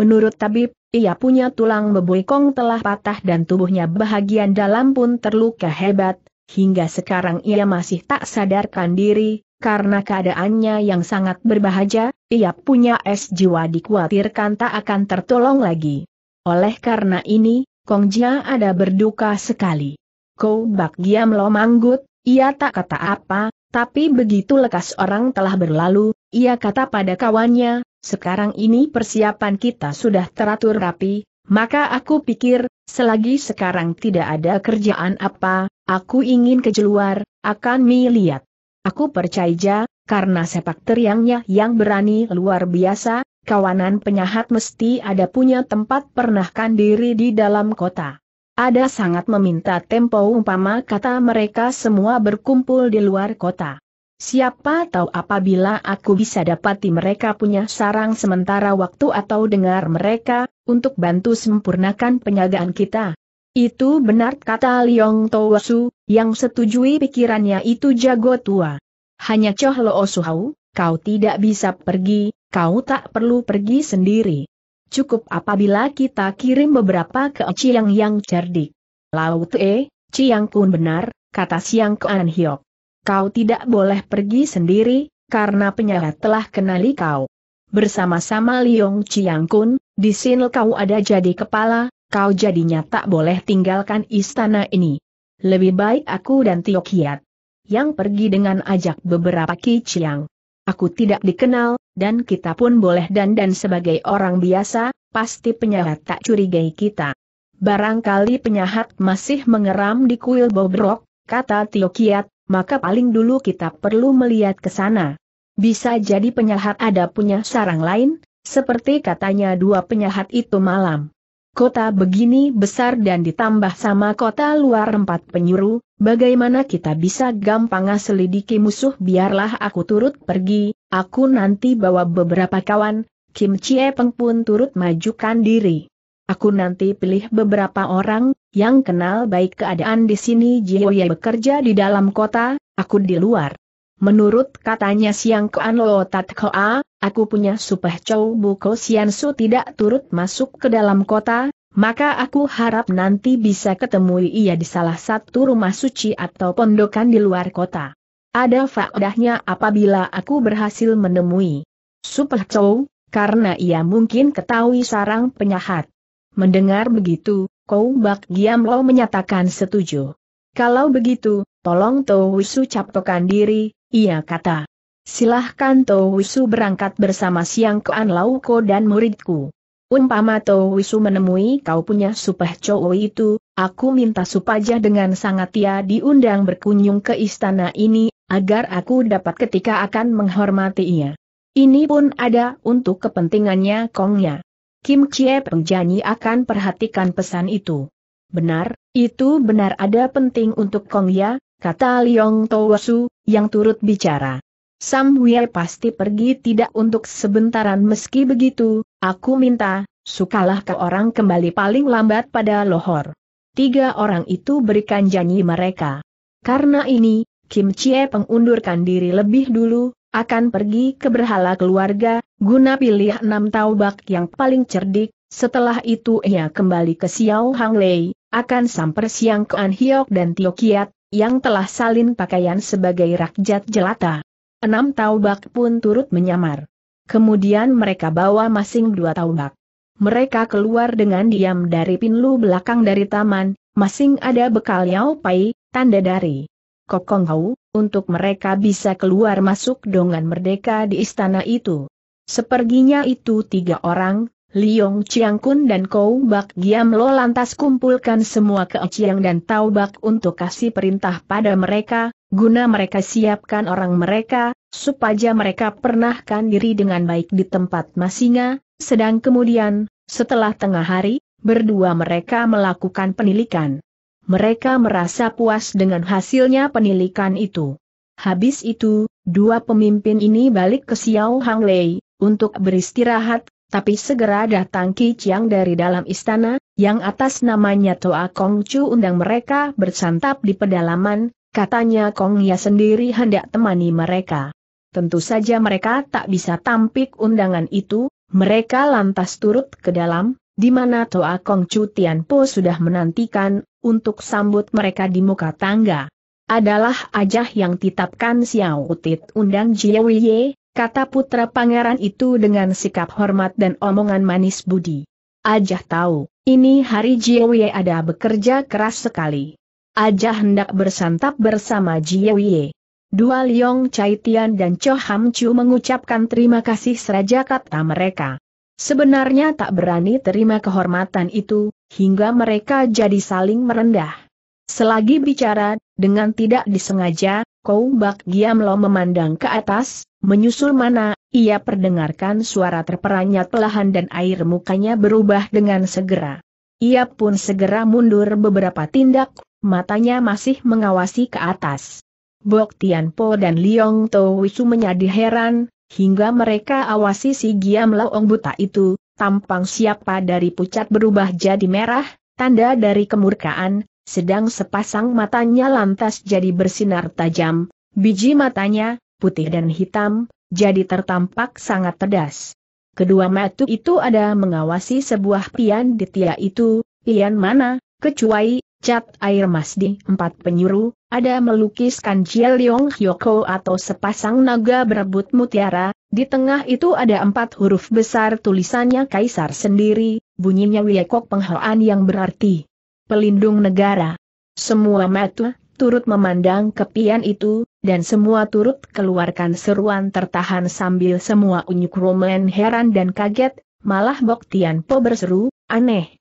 Menurut tabib, ia punya tulang kong telah patah dan tubuhnya bahagian dalam pun terluka hebat, hingga sekarang ia masih tak sadarkan diri, karena keadaannya yang sangat berbahagia, ia punya es jiwa dikhawatirkan tak akan tertolong lagi. Oleh karena ini, Kong Jia ada berduka sekali. Kau bak Giam lo manggut, ia tak kata apa, tapi begitu lekas orang telah berlalu, ia kata pada kawannya, sekarang ini persiapan kita sudah teratur rapi, maka aku pikir, selagi sekarang tidak ada kerjaan apa, aku ingin ke luar, akan melihat. Aku percaya, karena sepak teriangnya yang berani luar biasa, kawanan penyahat mesti ada punya tempat pernahkan diri di dalam kota. Ada sangat meminta tempo umpama kata mereka semua berkumpul di luar kota. Siapa tahu apabila aku bisa dapati mereka punya sarang sementara waktu atau dengar mereka, untuk bantu sempurnakan penyagaan kita, itu benar kata Liong Su, yang setujui pikirannya itu jago tua. Hanya Choh Lo Suhau, kau tidak bisa pergi, kau tak perlu pergi sendiri. Cukup apabila kita kirim beberapa ke Ciang yang cerdik. Laut E, Ciang Kun benar, kata Siang Kuan Hiok. Kau tidak boleh pergi sendiri, karena penyahat telah kenali kau. Bersama-sama Liong Ciang Kun, di sini kau ada jadi kepala, kau jadinya tak boleh tinggalkan istana ini. Lebih baik aku dan Tio Kiat. Yang pergi dengan ajak beberapa kiciang. Aku tidak dikenal, dan kita pun boleh dan sebagai orang biasa, pasti penyahat tak curigai kita. Barangkali penyahat masih mengeram di kuil bobrok, kata Tio Kiat, maka paling dulu kita perlu melihat ke sana. Bisa jadi penyahat ada punya sarang lain, seperti katanya dua penyahat itu malam. Kota begini besar dan ditambah sama kota luar empat penyuruh, bagaimana kita bisa gampang selidiki musuh biarlah aku turut pergi, aku nanti bawa beberapa kawan, Kim Chie Peng pun turut majukan diri. Aku nanti pilih beberapa orang, yang kenal baik keadaan di sini Ye bekerja di dalam kota, aku di luar. Menurut katanya Siang Kuan Lo Tat Koa, aku punya Super Chow Buko Siansu tidak turut masuk ke dalam kota, maka aku harap nanti bisa ketemui ia di salah satu rumah suci atau pondokan di luar kota. Ada faedahnya apabila aku berhasil menemui Super Chow, karena ia mungkin ketahui sarang penyahat. Mendengar begitu, Kou Bak Giam Lo menyatakan setuju. Kalau begitu, tolong wisu capokan diri, ia kata. Silahkan Tou Wisu berangkat bersama Siang ke Anlauko dan muridku. Umpama Tou Wisu menemui kau punya supah cowo itu, aku minta supaja dengan sangat ya diundang berkunjung ke istana ini, agar aku dapat ketika akan menghormati ia. Ini pun ada untuk kepentingannya Kongnya. Kim Chie Pengjani akan perhatikan pesan itu. Benar, itu benar ada penting untuk Kongya, kata Liong Wisu, yang turut bicara. Sam Samuel pasti pergi tidak untuk sebentaran meski begitu, aku minta, sukalah ke orang kembali paling lambat pada lohor. Tiga orang itu berikan janji mereka. Karena ini, Kim Chie pengundurkan diri lebih dulu, akan pergi ke berhala keluarga, guna pilih enam taubak yang paling cerdik, setelah itu ia kembali ke Xiao Hang Lei, akan samper siang ke An Hiok dan Tio Kiat, yang telah salin pakaian sebagai rakjat jelata. Enam taubak pun turut menyamar. Kemudian mereka bawa masing dua taubak. Mereka keluar dengan diam dari pinlu belakang dari taman, masing ada bekal Yao Pai, tanda dari Kokong Hau, untuk mereka bisa keluar masuk dongan merdeka di istana itu. Seperginya itu tiga orang, Liong Kun dan Kou Bak Giam Lo lantas kumpulkan semua keeciang dan Taubak untuk kasih perintah pada mereka, guna mereka siapkan orang mereka, supaya mereka pernahkan diri dengan baik di tempat masinga, sedang kemudian, setelah tengah hari, berdua mereka melakukan penilikan. Mereka merasa puas dengan hasilnya penilikan itu. Habis itu, dua pemimpin ini balik ke Xiao Hang Lei, untuk beristirahat, tapi segera datang Ki Chiang dari dalam istana, yang atas namanya Toa Kong Chu undang mereka bersantap di pedalaman, Katanya Kong Ya sendiri hendak temani mereka. Tentu saja mereka tak bisa tampik undangan itu, mereka lantas turut ke dalam, di mana Toa Kong Chu Tian Po sudah menantikan, untuk sambut mereka di muka tangga. Adalah ajah yang ditapkan Xiao Utit undang Jiawiye, kata putra pangeran itu dengan sikap hormat dan omongan manis budi. Ajah tahu, ini hari Jiawiye ada bekerja keras sekali. Aja hendak bersantap bersama Jiewie. Dua Liong Chai Tian dan Cho Ham Chu mengucapkan terima kasih seraja kata mereka. Sebenarnya tak berani terima kehormatan itu, hingga mereka jadi saling merendah. Selagi bicara, dengan tidak disengaja, Kou Bak Giam Lo memandang ke atas, menyusul mana, ia perdengarkan suara terperanyat pelahan dan air mukanya berubah dengan segera. Ia pun segera mundur beberapa tindak, matanya masih mengawasi ke atas. Bok Tianpo dan Liong Wisu menyadi heran, hingga mereka awasi si Giam Laong buta itu, tampang siapa dari pucat berubah jadi merah, tanda dari kemurkaan, sedang sepasang matanya lantas jadi bersinar tajam, biji matanya, putih dan hitam, jadi tertampak sangat pedas. Kedua matu itu ada mengawasi sebuah pian di tia itu, pian mana, kecuali cat air mas di empat penyuru, ada melukiskan Jia Leong Hyoko atau sepasang naga berebut mutiara, di tengah itu ada empat huruf besar tulisannya kaisar sendiri, bunyinya Wiekok Penghoan yang berarti pelindung negara. Semua mata turut memandang kepian itu, dan semua turut keluarkan seruan tertahan sambil semua unyuk Roman heran dan kaget, malah Boktian Po berseru, aneh,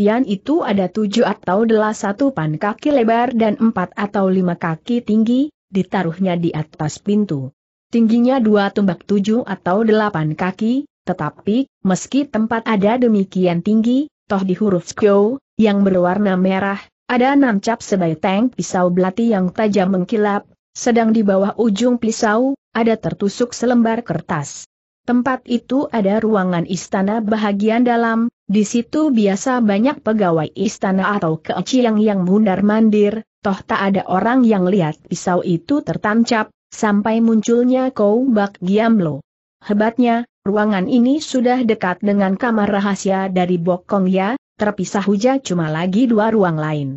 Tian itu ada tujuh atau satu pan kaki lebar dan empat atau lima kaki tinggi, ditaruhnya di atas pintu. Tingginya dua tumbak tujuh atau delapan kaki, tetapi, meski tempat ada demikian tinggi, toh di huruf Skyo, yang berwarna merah, ada enam cap sebaik tank pisau belati yang tajam mengkilap, sedang di bawah ujung pisau, ada tertusuk selembar kertas. Tempat itu ada ruangan istana bahagian dalam, di situ biasa banyak pegawai istana atau kecil yang mundar-mandir, toh tak ada orang yang lihat pisau itu tertancap, sampai munculnya kau bak giamlo. Hebatnya, ruangan ini sudah dekat dengan kamar rahasia dari Bokong ya, terpisah huja cuma lagi dua ruang lain.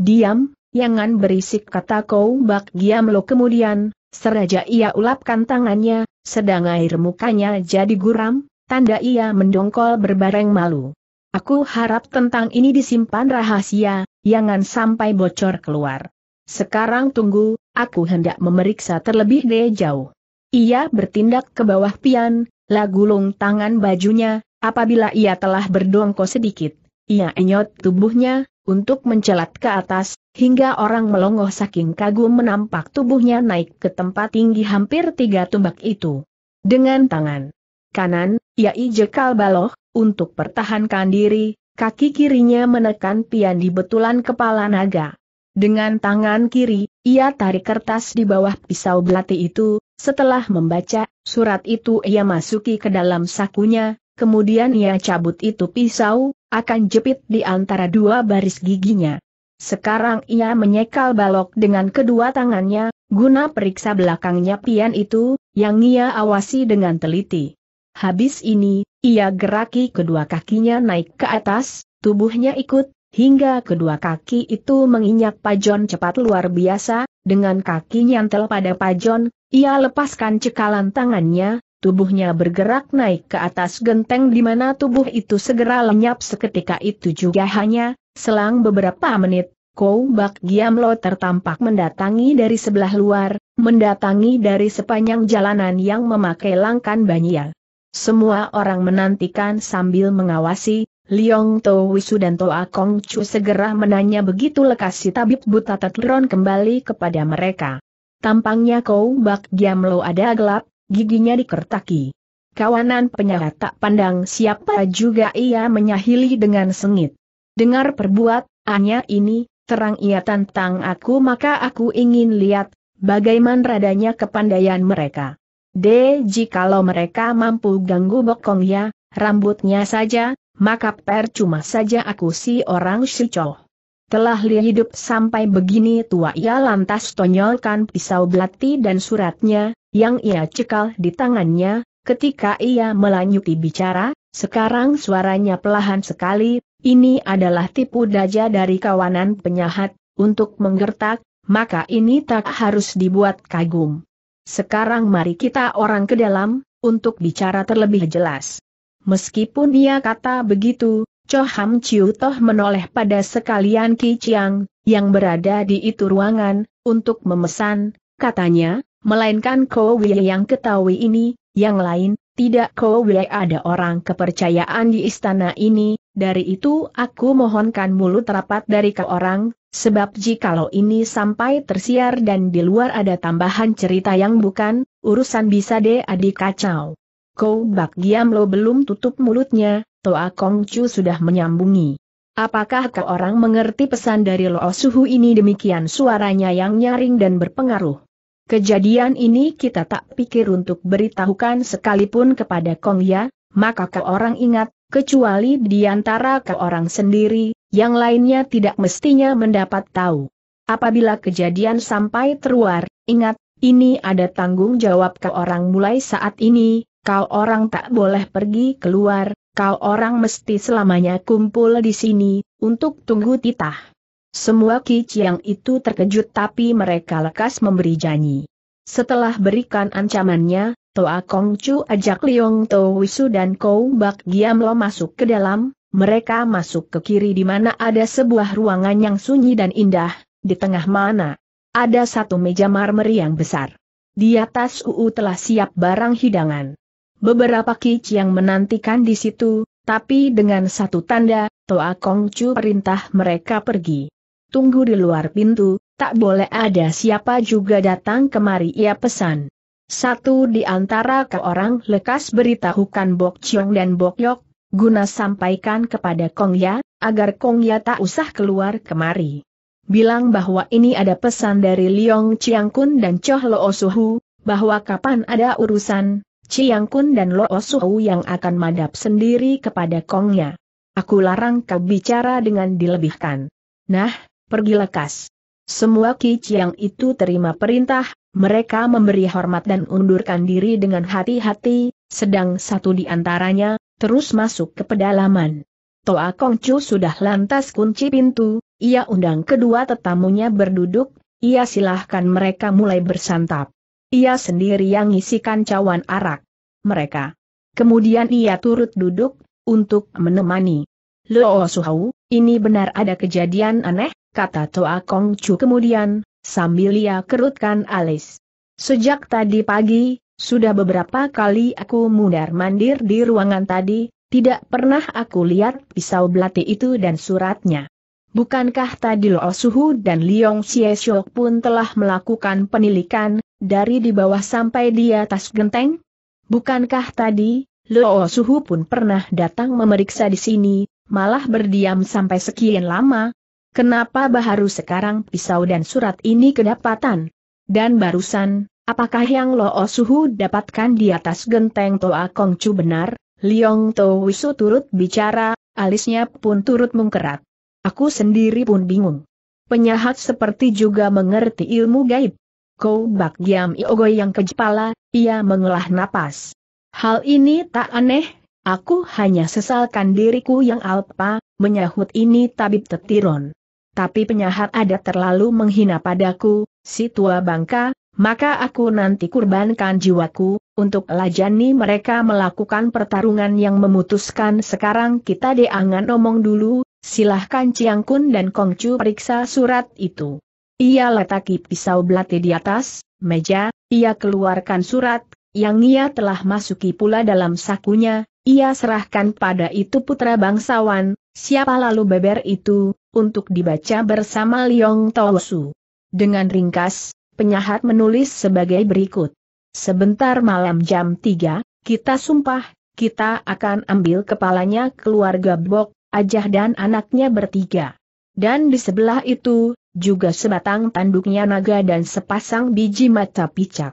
Diam, jangan berisik kata kau bak giamlo kemudian, seraja ia ulapkan tangannya, sedang air mukanya jadi guram, tanda ia mendongkol berbareng malu. Aku harap tentang ini disimpan rahasia, jangan sampai bocor keluar. Sekarang tunggu, aku hendak memeriksa terlebih deh jauh. Ia bertindak ke bawah pian, lagulung tangan bajunya, apabila ia telah berdongko sedikit, ia enyot tubuhnya, untuk mencelat ke atas, hingga orang melongoh saking kagum menampak tubuhnya naik ke tempat tinggi hampir tiga tumbak itu. Dengan tangan kanan, ia ijekal baloh, untuk pertahankan diri, kaki kirinya menekan pian di betulan kepala naga. Dengan tangan kiri, ia tarik kertas di bawah pisau belati itu, setelah membaca, surat itu ia masuki ke dalam sakunya, Kemudian ia cabut itu pisau, akan jepit di antara dua baris giginya. Sekarang ia menyekal balok dengan kedua tangannya, guna periksa belakangnya pian itu, yang ia awasi dengan teliti. Habis ini, ia geraki kedua kakinya naik ke atas, tubuhnya ikut, hingga kedua kaki itu menginjak pajon cepat luar biasa, dengan kaki nyantel pada pajon, ia lepaskan cekalan tangannya, tubuhnya bergerak naik ke atas genteng di mana tubuh itu segera lenyap seketika itu juga hanya, selang beberapa menit, Kou Bak Giamlo tertampak mendatangi dari sebelah luar, mendatangi dari sepanjang jalanan yang memakai langkan banyak. Semua orang menantikan sambil mengawasi, Liong To Wisu dan Toa Kong Chu segera menanya begitu lekas si tabib buta Tetron kembali kepada mereka. Tampangnya Kou Bak Giamlo ada gelap, giginya dikertaki. Kawanan penyahat tak pandang siapa juga ia menyahili dengan sengit. Dengar perbuat, Anya ini, terang ia tentang aku maka aku ingin lihat, bagaimana radanya kepandaian mereka. D. Jikalau mereka mampu ganggu bokong ya, rambutnya saja, maka percuma saja aku si orang si cowok. Telah lihat hidup sampai begini tua ia lantas tonyolkan pisau belati dan suratnya, yang ia cekal di tangannya, ketika ia melanjuti bicara, sekarang suaranya pelahan sekali, ini adalah tipu daya dari kawanan penyahat, untuk menggertak, maka ini tak harus dibuat kagum. Sekarang mari kita orang ke dalam, untuk bicara terlebih jelas. Meskipun ia kata begitu, Cho Ham Chiu Toh menoleh pada sekalian Ki Chiang, yang berada di itu ruangan, untuk memesan, katanya, Melainkan Kowe yang ketahui ini, yang lain, tidak Kowe ada orang kepercayaan di istana ini, dari itu aku mohonkan mulut rapat dari kau orang, sebab jikalau ini sampai tersiar dan di luar ada tambahan cerita yang bukan, urusan bisa de adik kacau. Kau bak diam lo belum tutup mulutnya, Toa Chu sudah menyambungi. Apakah kau orang mengerti pesan dari Lo Suhu ini demikian suaranya yang nyaring dan berpengaruh? Kejadian ini kita tak pikir untuk beritahukan sekalipun kepada Kong Ya, maka ke orang ingat, kecuali di antara ke orang sendiri, yang lainnya tidak mestinya mendapat tahu. Apabila kejadian sampai terluar, ingat, ini ada tanggung jawab ke orang mulai saat ini, kau orang tak boleh pergi keluar, kau orang mesti selamanya kumpul di sini, untuk tunggu titah. Semua kiciang itu terkejut tapi mereka lekas memberi janji. Setelah berikan ancamannya, Toa Kong Chu ajak Liong To Wisu dan Kou Bak Giam Lo masuk ke dalam, mereka masuk ke kiri di mana ada sebuah ruangan yang sunyi dan indah, di tengah mana ada satu meja marmer yang besar. Di atas UU telah siap barang hidangan. Beberapa kic yang menantikan di situ, tapi dengan satu tanda, Toa Kong Chu perintah mereka pergi tunggu di luar pintu, tak boleh ada siapa juga datang kemari ia pesan. Satu di antara ke orang lekas beritahukan Bok Chiong dan Bok Yok, guna sampaikan kepada Kong Ya, agar Kong Ya tak usah keluar kemari. Bilang bahwa ini ada pesan dari Liong Chiang Kun dan Choh Lo Suhu, bahwa kapan ada urusan, Chiang Kun dan Lo Suhu yang akan madap sendiri kepada Kong Ya. Aku larang kau bicara dengan dilebihkan. Nah, pergi lekas. Semua kic yang itu terima perintah, mereka memberi hormat dan undurkan diri dengan hati-hati, sedang satu di antaranya, terus masuk ke pedalaman. Toa Kongcu sudah lantas kunci pintu, ia undang kedua tetamunya berduduk, ia silahkan mereka mulai bersantap. Ia sendiri yang ngisikan cawan arak. Mereka. Kemudian ia turut duduk, untuk menemani. Loh Suhau, ini benar ada kejadian aneh, kata Toa Kong Chu kemudian, sambil ia kerutkan alis. Sejak tadi pagi, sudah beberapa kali aku mundar-mandir di ruangan tadi, tidak pernah aku lihat pisau belati itu dan suratnya. Bukankah tadi Lo Suhu dan Liong Shok pun telah melakukan penilikan, dari di bawah sampai di atas genteng? Bukankah tadi, Lo Suhu pun pernah datang memeriksa di sini, malah berdiam sampai sekian lama, Kenapa baru sekarang pisau dan surat ini kedapatan? Dan barusan, apakah yang Lo Suhu dapatkan di atas genteng Toa Kongcu benar? Liong To Wisu turut bicara, alisnya pun turut mengkerat. Aku sendiri pun bingung. Penyahat seperti juga mengerti ilmu gaib. Kau bak diam Iogo yang kejepala, ia mengelah napas. Hal ini tak aneh, aku hanya sesalkan diriku yang alpa, menyahut ini tabib tetiron tapi penyahat adat terlalu menghina padaku, si tua bangka, maka aku nanti kurbankan jiwaku, untuk lajani mereka melakukan pertarungan yang memutuskan sekarang kita diangan omong dulu, silahkan Ciang Kun dan Kongcu periksa surat itu. Ia letaki pisau belati di atas, meja, ia keluarkan surat, yang ia telah masuki pula dalam sakunya, ia serahkan pada itu putra bangsawan, siapa lalu beber itu, untuk dibaca bersama Liong Tosu. Dengan ringkas, penyahat menulis sebagai berikut. Sebentar malam jam 3, kita sumpah, kita akan ambil kepalanya keluarga Bok, Ajah dan anaknya bertiga. Dan di sebelah itu, juga sebatang tanduknya naga dan sepasang biji mata picak.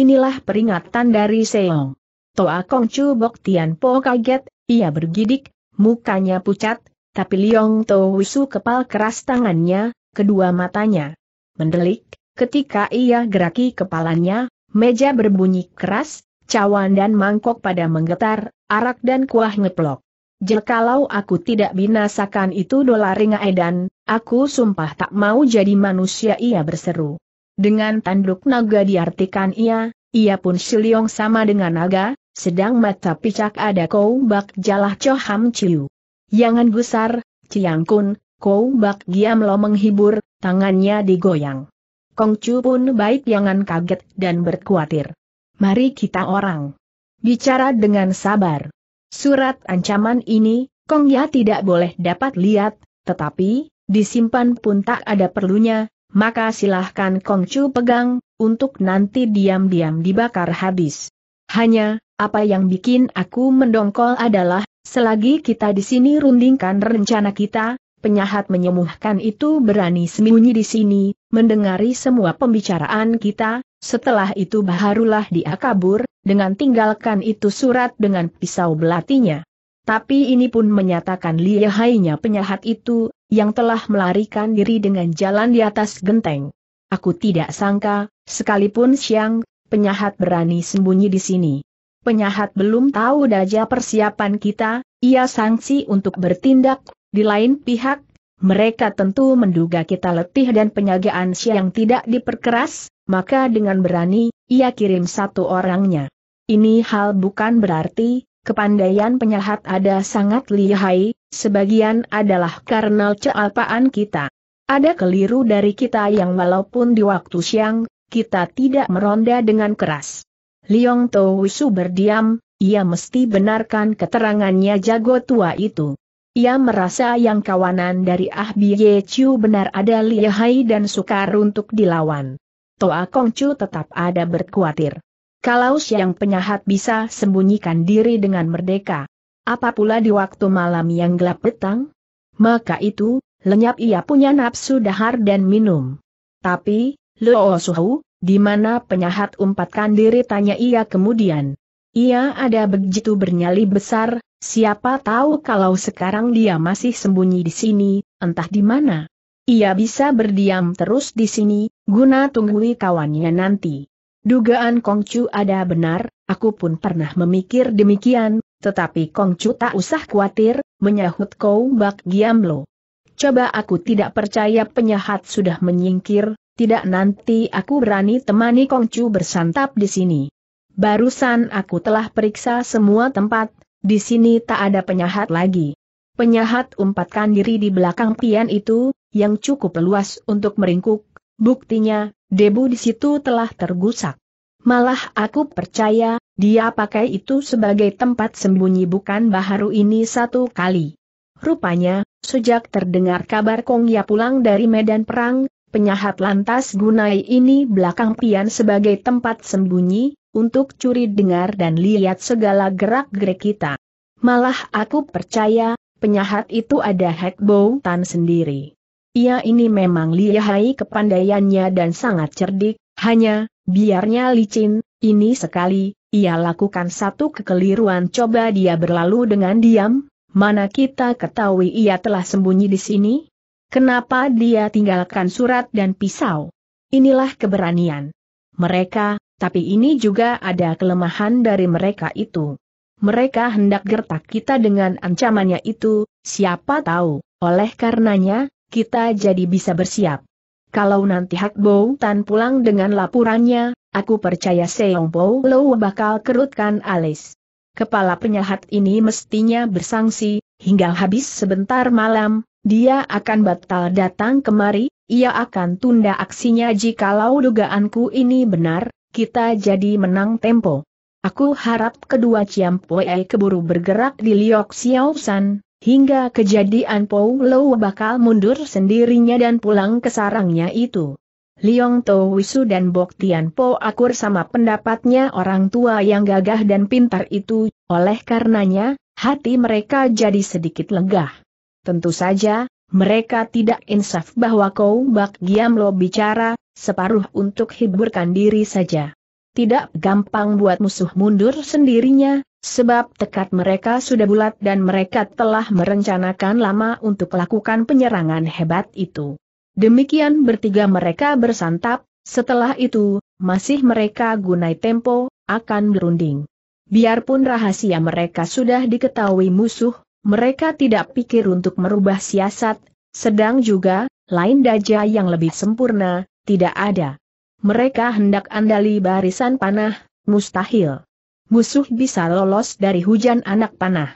Inilah peringatan dari Seong. Toa Kongcu Bok Tian Po kaget, ia bergidik, mukanya pucat, tapi Liong To Wisu kepal keras tangannya, kedua matanya mendelik, ketika ia geraki kepalanya, meja berbunyi keras, cawan dan mangkok pada menggetar, arak dan kuah ngeplok. Jikalau aku tidak binasakan itu dolar edan, aku sumpah tak mau jadi manusia ia berseru. Dengan tanduk naga diartikan ia, ia pun siliong sama dengan naga, sedang mata picak ada Kou Bak Jalah coham Ham jangan Yangan gusar, Ciang Kun, Kou Bak Giam Lo menghibur, tangannya digoyang. Kong cu pun baik yangan kaget dan berkuatir. Mari kita orang. Bicara dengan sabar. Surat ancaman ini, Kong Ya tidak boleh dapat lihat, tetapi, disimpan pun tak ada perlunya, maka silahkan kong cu pegang, untuk nanti diam-diam dibakar habis. Hanya, apa yang bikin aku mendongkol adalah, selagi kita di sini rundingkan rencana kita, penyahat menyembuhkan itu berani sembunyi di sini, mendengari semua pembicaraan kita, setelah itu baharulah dia kabur, dengan tinggalkan itu surat dengan pisau belatinya. Tapi ini pun menyatakan lihainya penyahat itu, yang telah melarikan diri dengan jalan di atas genteng. Aku tidak sangka, sekalipun siang, penyahat berani sembunyi di sini. Penyahat belum tahu daja persiapan kita, ia sangsi untuk bertindak, di lain pihak, mereka tentu menduga kita letih dan penyagaan siang tidak diperkeras, maka dengan berani, ia kirim satu orangnya. Ini hal bukan berarti, kepandaian penyahat ada sangat lihai, sebagian adalah karena cealpaan kita. Ada keliru dari kita yang walaupun di waktu siang, kita tidak meronda dengan keras. Liong Wusu berdiam, ia mesti benarkan keterangannya jago tua itu. Ia merasa yang kawanan dari Ah Bie Chiu benar ada lihai dan sukar untuk dilawan. Toa Kong Kongcu tetap ada berkuatir. Kalau siang penyahat bisa sembunyikan diri dengan merdeka. Apa pula di waktu malam yang gelap petang? Maka itu, lenyap ia punya nafsu dahar dan minum. Tapi, Luo Suhu, di mana penyahat umpatkan diri tanya ia kemudian. Ia ada begitu bernyali besar, siapa tahu kalau sekarang dia masih sembunyi di sini, entah di mana. Ia bisa berdiam terus di sini, guna tunggui kawannya nanti. Dugaan Kongcu ada benar, aku pun pernah memikir demikian, tetapi Kongcu tak usah khawatir, menyahut kau bak lo. Coba aku tidak percaya penyahat sudah menyingkir, tidak nanti aku berani temani Kongcu bersantap di sini. Barusan aku telah periksa semua tempat, di sini tak ada penyahat lagi. Penyahat umpatkan diri di belakang pian itu, yang cukup luas untuk meringkuk, buktinya, debu di situ telah tergusak. Malah aku percaya, dia pakai itu sebagai tempat sembunyi bukan baharu ini satu kali. Rupanya, sejak terdengar kabar Kong Ya pulang dari medan perang, Penyahat lantas gunai ini belakang pian sebagai tempat sembunyi, untuk curi dengar dan lihat segala gerak-gerik kita. Malah aku percaya, penyahat itu ada Hekbo Tan sendiri. Ia ini memang lihai kepandaiannya dan sangat cerdik, hanya, biarnya licin, ini sekali, ia lakukan satu kekeliruan coba dia berlalu dengan diam, mana kita ketahui ia telah sembunyi di sini, Kenapa dia tinggalkan surat dan pisau? Inilah keberanian mereka, tapi ini juga ada kelemahan dari mereka itu. Mereka hendak gertak kita dengan ancamannya itu, siapa tahu, oleh karenanya, kita jadi bisa bersiap. Kalau nanti Hak Bow Tan pulang dengan laporannya, aku percaya Seong Bow Lo bakal kerutkan alis. Kepala penyahat ini mestinya bersangsi, hingga habis sebentar malam, dia akan batal datang kemari, ia akan tunda aksinya jikalau dugaanku ini benar, kita jadi menang tempo. Aku harap kedua Ciam Ciampoe keburu bergerak di Liok San, hingga kejadian Po Lo bakal mundur sendirinya dan pulang ke sarangnya itu. Liong To Wisu dan Bok Tian Po akur sama pendapatnya orang tua yang gagah dan pintar itu, oleh karenanya, hati mereka jadi sedikit legah. Tentu saja, mereka tidak insaf bahwa kau bak melobi lo bicara, separuh untuk hiburkan diri saja. Tidak gampang buat musuh mundur sendirinya, sebab tekad mereka sudah bulat dan mereka telah merencanakan lama untuk lakukan penyerangan hebat itu. Demikian bertiga mereka bersantap, setelah itu, masih mereka gunai tempo, akan berunding. Biarpun rahasia mereka sudah diketahui musuh, mereka tidak pikir untuk merubah siasat, sedang juga, lain daja yang lebih sempurna, tidak ada. Mereka hendak andali barisan panah, mustahil. Musuh bisa lolos dari hujan anak panah.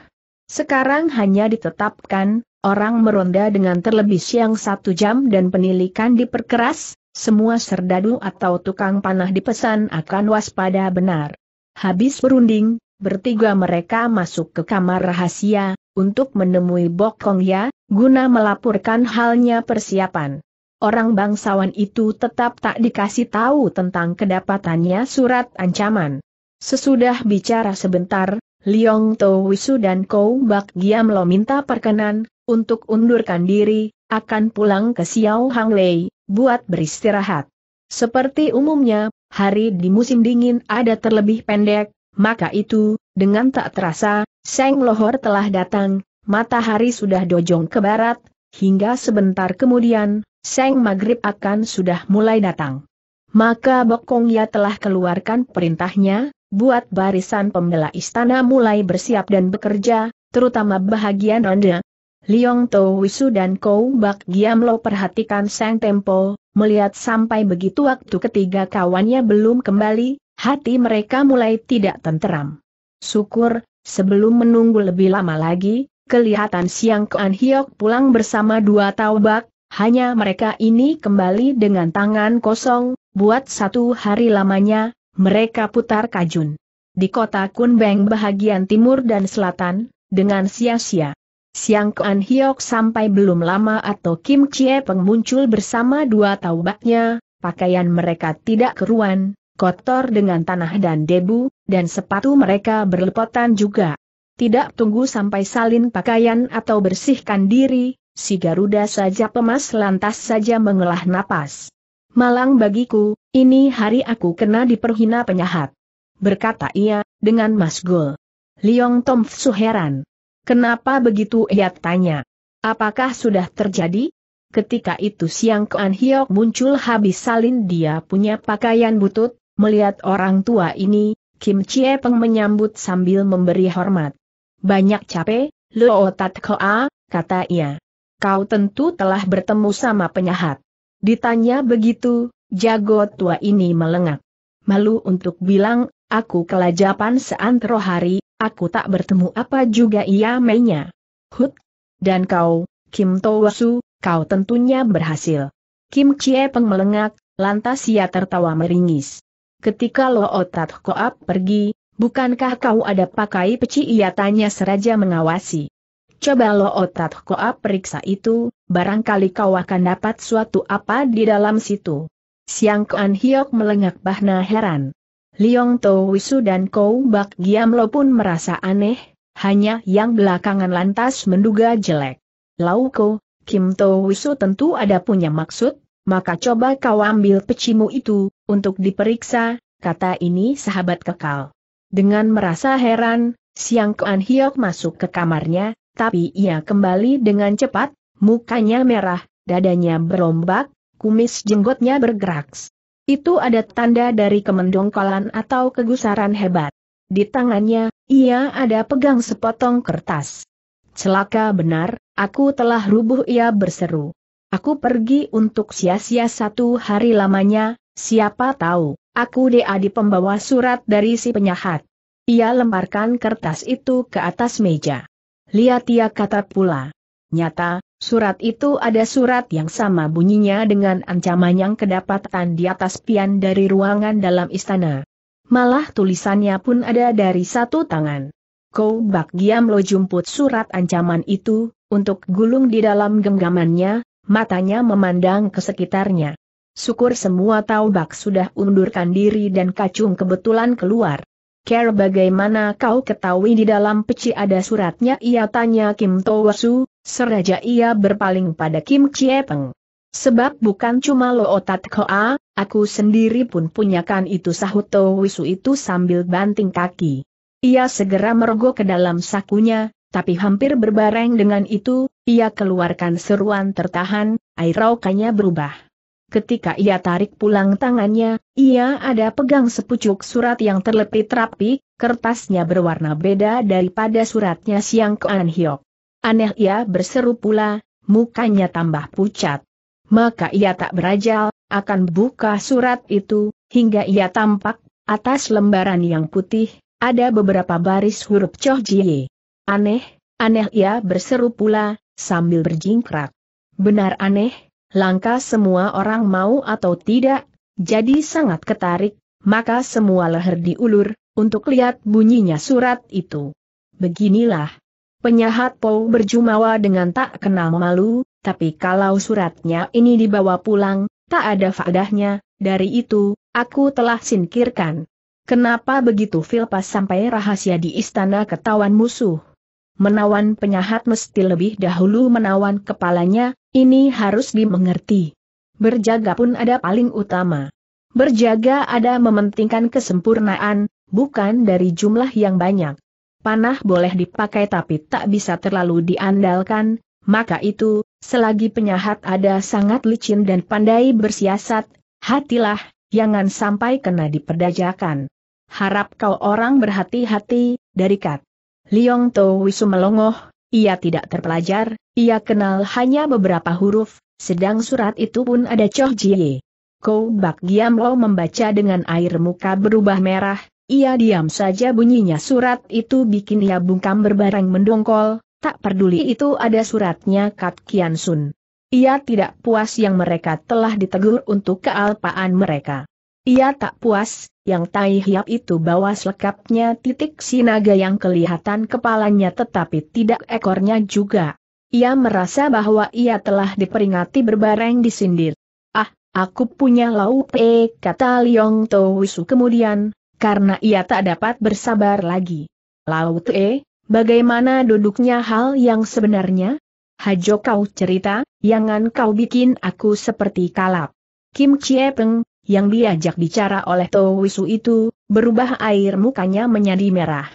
Sekarang hanya ditetapkan, orang meronda dengan terlebih siang satu jam dan penilikan diperkeras, semua serdadu atau tukang panah dipesan akan waspada benar. Habis berunding, bertiga mereka masuk ke kamar rahasia, untuk menemui Bok Kong Ya, guna melaporkan halnya persiapan. Orang bangsawan itu tetap tak dikasih tahu tentang kedapatannya surat ancaman. Sesudah bicara sebentar, Liong To Wisu dan Kou Bak Giam Lo minta perkenan, untuk undurkan diri, akan pulang ke Xiao Hang Lei, buat beristirahat. Seperti umumnya, hari di musim dingin ada terlebih pendek, maka itu, dengan tak terasa, Seng Lohor telah datang, matahari sudah dojong ke barat, hingga sebentar kemudian, Seng Maghrib akan sudah mulai datang. Maka Bokong Ya telah keluarkan perintahnya, buat barisan pembela istana mulai bersiap dan bekerja, terutama bahagian ronde. Liong To Wisu dan Kou Bak Giam Lo perhatikan Seng Tempo, melihat sampai begitu waktu ketiga kawannya belum kembali, Hati mereka mulai tidak tenteram. Syukur, sebelum menunggu lebih lama lagi, kelihatan Siang Kuan Hiok pulang bersama dua taubak, hanya mereka ini kembali dengan tangan kosong, buat satu hari lamanya, mereka putar kajun. Di kota Kunbeng bahagian timur dan selatan, dengan sia-sia. Siang Kuan Hiok sampai belum lama atau Kim Chie Peng muncul bersama dua taubaknya, pakaian mereka tidak keruan, kotor dengan tanah dan debu, dan sepatu mereka berlepotan juga. Tidak tunggu sampai salin pakaian atau bersihkan diri, si Garuda saja pemas lantas saja mengelah napas. Malang bagiku, ini hari aku kena diperhina penyahat. Berkata ia, dengan masgul. Liong Tomfsu heran. Kenapa begitu ia tanya. Apakah sudah terjadi? Ketika itu Siang Kuan Hiok muncul habis salin dia punya pakaian butut, Melihat orang tua ini, Kim Chie Peng menyambut sambil memberi hormat. Banyak capek, Luo Tat Koa, kata ia. Kau tentu telah bertemu sama penyahat. Ditanya begitu, jago tua ini melengak. Malu untuk bilang, aku kelajapan seantero hari, aku tak bertemu apa juga ia mainnya. Hut. Dan kau, Kim Towasu, kau tentunya berhasil. Kim Chie Peng melengak, lantas ia tertawa meringis. Ketika otak Koap pergi, bukankah kau ada pakai peci? Ia tanya seraja mengawasi. Coba otak Koap periksa itu, barangkali kau akan dapat suatu apa di dalam situ. Siang Kuan Hiok melengak bahna heran. Liong To Wisu dan Kou Bak Giam Lo pun merasa aneh, hanya yang belakangan lantas menduga jelek. Lau Lauko, Kim To Wisu tentu ada punya maksud, maka coba kau ambil pecimu itu, untuk diperiksa, kata ini sahabat kekal. Dengan merasa heran, Siang Kuan Hiok masuk ke kamarnya, tapi ia kembali dengan cepat, mukanya merah, dadanya berombak, kumis jenggotnya bergerak. Itu ada tanda dari kemendongkolan atau kegusaran hebat. Di tangannya, ia ada pegang sepotong kertas. Celaka benar, aku telah rubuh ia berseru. Aku pergi untuk sia-sia satu hari lamanya, Siapa tahu, aku dia di pembawa surat dari si penyahat. Ia lemparkan kertas itu ke atas meja. Lihat ia ya, kata pula. Nyata, surat itu ada surat yang sama bunyinya dengan ancaman yang kedapatan di atas pian dari ruangan dalam istana. Malah tulisannya pun ada dari satu tangan. Kau bak giam lo jumput surat ancaman itu, untuk gulung di dalam genggamannya, matanya memandang ke sekitarnya. Syukur semua bak sudah undurkan diri dan kacung kebetulan keluar. Care bagaimana kau ketahui di dalam peci ada suratnya ia tanya Kim Towasu, seraja ia berpaling pada Kim Chiepeng. Sebab bukan cuma lo otak koa, aku sendiri pun punyakan itu sahut Towisu itu sambil banting kaki. Ia segera merogoh ke dalam sakunya, tapi hampir berbareng dengan itu, ia keluarkan seruan tertahan, air raukanya berubah. Ketika ia tarik pulang tangannya, ia ada pegang sepucuk surat yang terlepit rapi, kertasnya berwarna beda daripada suratnya Siang ke Hyok. Aneh ia berseru pula, mukanya tambah pucat. Maka ia tak berajal, akan buka surat itu, hingga ia tampak, atas lembaran yang putih, ada beberapa baris huruf Choh Jie. Aneh, aneh ia berseru pula, sambil berjingkrak. Benar aneh, langkah semua orang mau atau tidak, jadi sangat ketarik, maka semua leher diulur, untuk lihat bunyinya surat itu. Beginilah. Penyahat Pou berjumawa dengan tak kenal malu, tapi kalau suratnya ini dibawa pulang, tak ada faedahnya, dari itu, aku telah singkirkan. Kenapa begitu Filpa sampai rahasia di istana ketahuan musuh? Menawan penyahat mesti lebih dahulu menawan kepalanya, ini harus dimengerti. Berjaga pun ada paling utama. Berjaga ada mementingkan kesempurnaan, bukan dari jumlah yang banyak. Panah boleh dipakai tapi tak bisa terlalu diandalkan, maka itu, selagi penyahat ada sangat licin dan pandai bersiasat, hatilah, jangan sampai kena diperdajakan. Harap kau orang berhati-hati, dari Kat. Liong To Wisu melongoh, ia tidak terpelajar, ia kenal hanya beberapa huruf, sedang surat itu pun ada Choh Jie. Kou Bak Giam Lo membaca dengan air muka berubah merah, ia diam saja bunyinya surat itu bikin ia bungkam berbarang mendongkol, tak peduli itu ada suratnya Kat Kian Sun. Ia tidak puas yang mereka telah ditegur untuk kealpaan mereka. Ia tak puas, yang tai hiap itu bawa selekapnya titik sinaga yang kelihatan kepalanya tetapi tidak ekornya juga. Ia merasa bahwa ia telah diperingati berbareng disindir. Ah, aku punya laupe, kata Liong Towisu kemudian, karena ia tak dapat bersabar lagi. Lau te, bagaimana duduknya hal yang sebenarnya? Hajo kau cerita, jangan kau bikin aku seperti kalap. Kim Chie Peng, yang diajak bicara oleh Wisu itu, berubah air mukanya menjadi merah.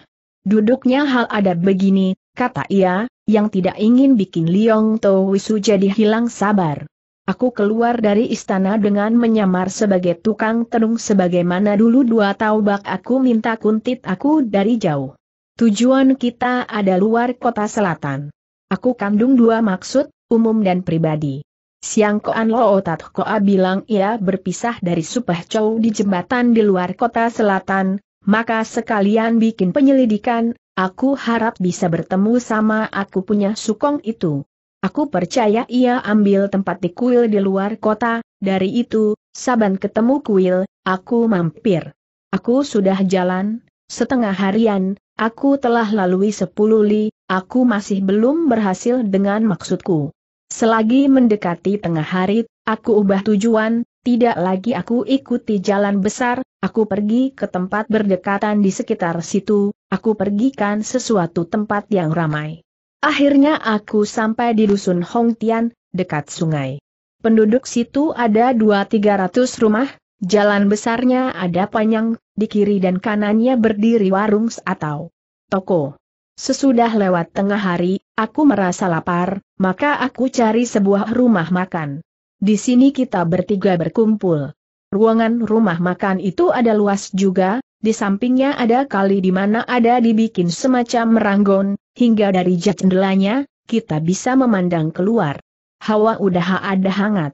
Duduknya hal ada begini, kata ia, yang tidak ingin bikin Liong Wisu jadi hilang sabar. Aku keluar dari istana dengan menyamar sebagai tukang tenung sebagaimana dulu dua taubak aku minta kuntit aku dari jauh. Tujuan kita ada luar kota selatan. Aku kandung dua maksud, umum dan pribadi. Siang Koan Lo Tat Koa bilang ia berpisah dari Supah Chow di jembatan di luar kota selatan, maka sekalian bikin penyelidikan, aku harap bisa bertemu sama aku punya sukong itu. Aku percaya ia ambil tempat di kuil di luar kota, dari itu, saban ketemu kuil, aku mampir. Aku sudah jalan, setengah harian, aku telah lalui sepuluh li, aku masih belum berhasil dengan maksudku. Selagi mendekati tengah hari, aku ubah tujuan, tidak lagi aku ikuti jalan besar, aku pergi ke tempat berdekatan di sekitar situ, aku pergikan sesuatu tempat yang ramai. Akhirnya aku sampai di dusun Hong Tian, dekat sungai. Penduduk situ ada 2 ratus rumah, jalan besarnya ada panjang, di kiri dan kanannya berdiri warung atau toko. Sesudah lewat tengah hari, aku merasa lapar, maka aku cari sebuah rumah makan. Di sini kita bertiga berkumpul. Ruangan rumah makan itu ada luas juga, di sampingnya ada kali di mana ada dibikin semacam meranggon, hingga dari jendelanya, kita bisa memandang keluar. Hawa udah ada hangat.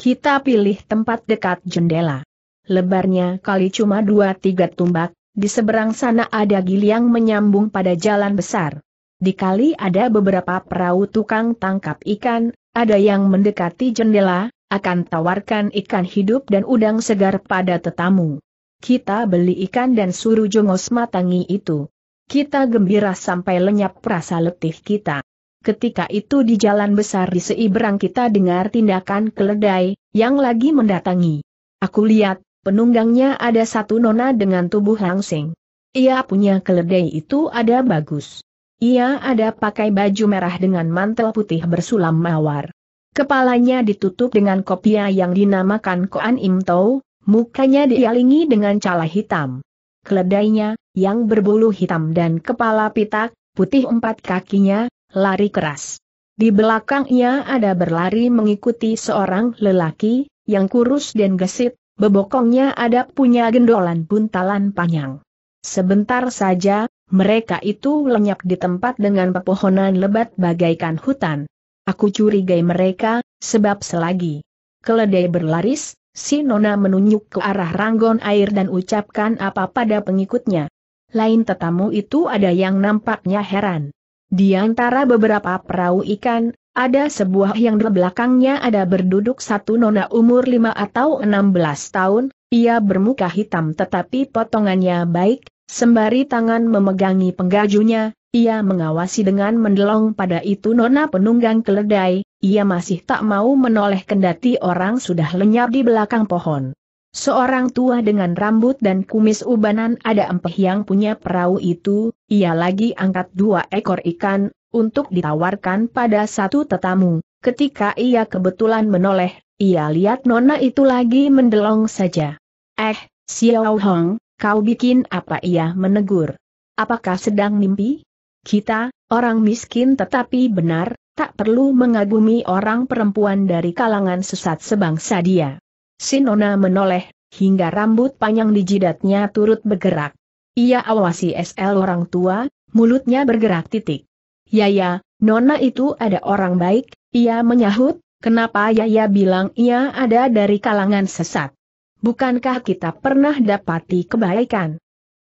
Kita pilih tempat dekat jendela. Lebarnya kali cuma dua tiga tumbak, di seberang sana ada yang menyambung pada jalan besar. Di kali ada beberapa perahu tukang tangkap ikan, ada yang mendekati jendela, akan tawarkan ikan hidup dan udang segar pada tetamu. Kita beli ikan dan suruh jongos matangi itu. Kita gembira sampai lenyap rasa letih kita. Ketika itu di jalan besar di seberang kita dengar tindakan keledai, yang lagi mendatangi. Aku lihat, Penunggangnya ada satu nona dengan tubuh langsing. Ia punya keledai itu ada bagus. Ia ada pakai baju merah dengan mantel putih bersulam mawar. Kepalanya ditutup dengan kopiah yang dinamakan Koan Im Tau, mukanya dialingi dengan cala hitam. Keledainya, yang berbulu hitam dan kepala pitak, putih empat kakinya, lari keras. Di belakangnya ada berlari mengikuti seorang lelaki, yang kurus dan gesit, bebokongnya ada punya gendolan buntalan panjang. Sebentar saja, mereka itu lenyap di tempat dengan pepohonan lebat bagaikan hutan. Aku curigai mereka, sebab selagi keledai berlaris, si Nona menunjuk ke arah ranggon air dan ucapkan apa pada pengikutnya. Lain tetamu itu ada yang nampaknya heran. Di antara beberapa perahu ikan, ada sebuah yang di belakangnya ada berduduk satu nona umur lima atau enam belas tahun, ia bermuka hitam tetapi potongannya baik, sembari tangan memegangi penggajunya, ia mengawasi dengan mendelong pada itu nona penunggang keledai, ia masih tak mau menoleh kendati orang sudah lenyap di belakang pohon. Seorang tua dengan rambut dan kumis ubanan ada empeh yang punya perahu itu, ia lagi angkat dua ekor ikan, untuk ditawarkan pada satu tetamu. Ketika ia kebetulan menoleh, ia lihat Nona itu lagi mendelong saja. Eh, Xiao Hong, kau bikin apa ia menegur? Apakah sedang mimpi? Kita, orang miskin tetapi benar, tak perlu mengagumi orang perempuan dari kalangan sesat sebangsa dia. Sinona menoleh, hingga rambut panjang di jidatnya turut bergerak. Ia awasi SL orang tua, mulutnya bergerak titik. Yaya, ya, Nona itu ada orang baik, ia menyahut, kenapa Yaya bilang ia ada dari kalangan sesat? Bukankah kita pernah dapati kebaikan?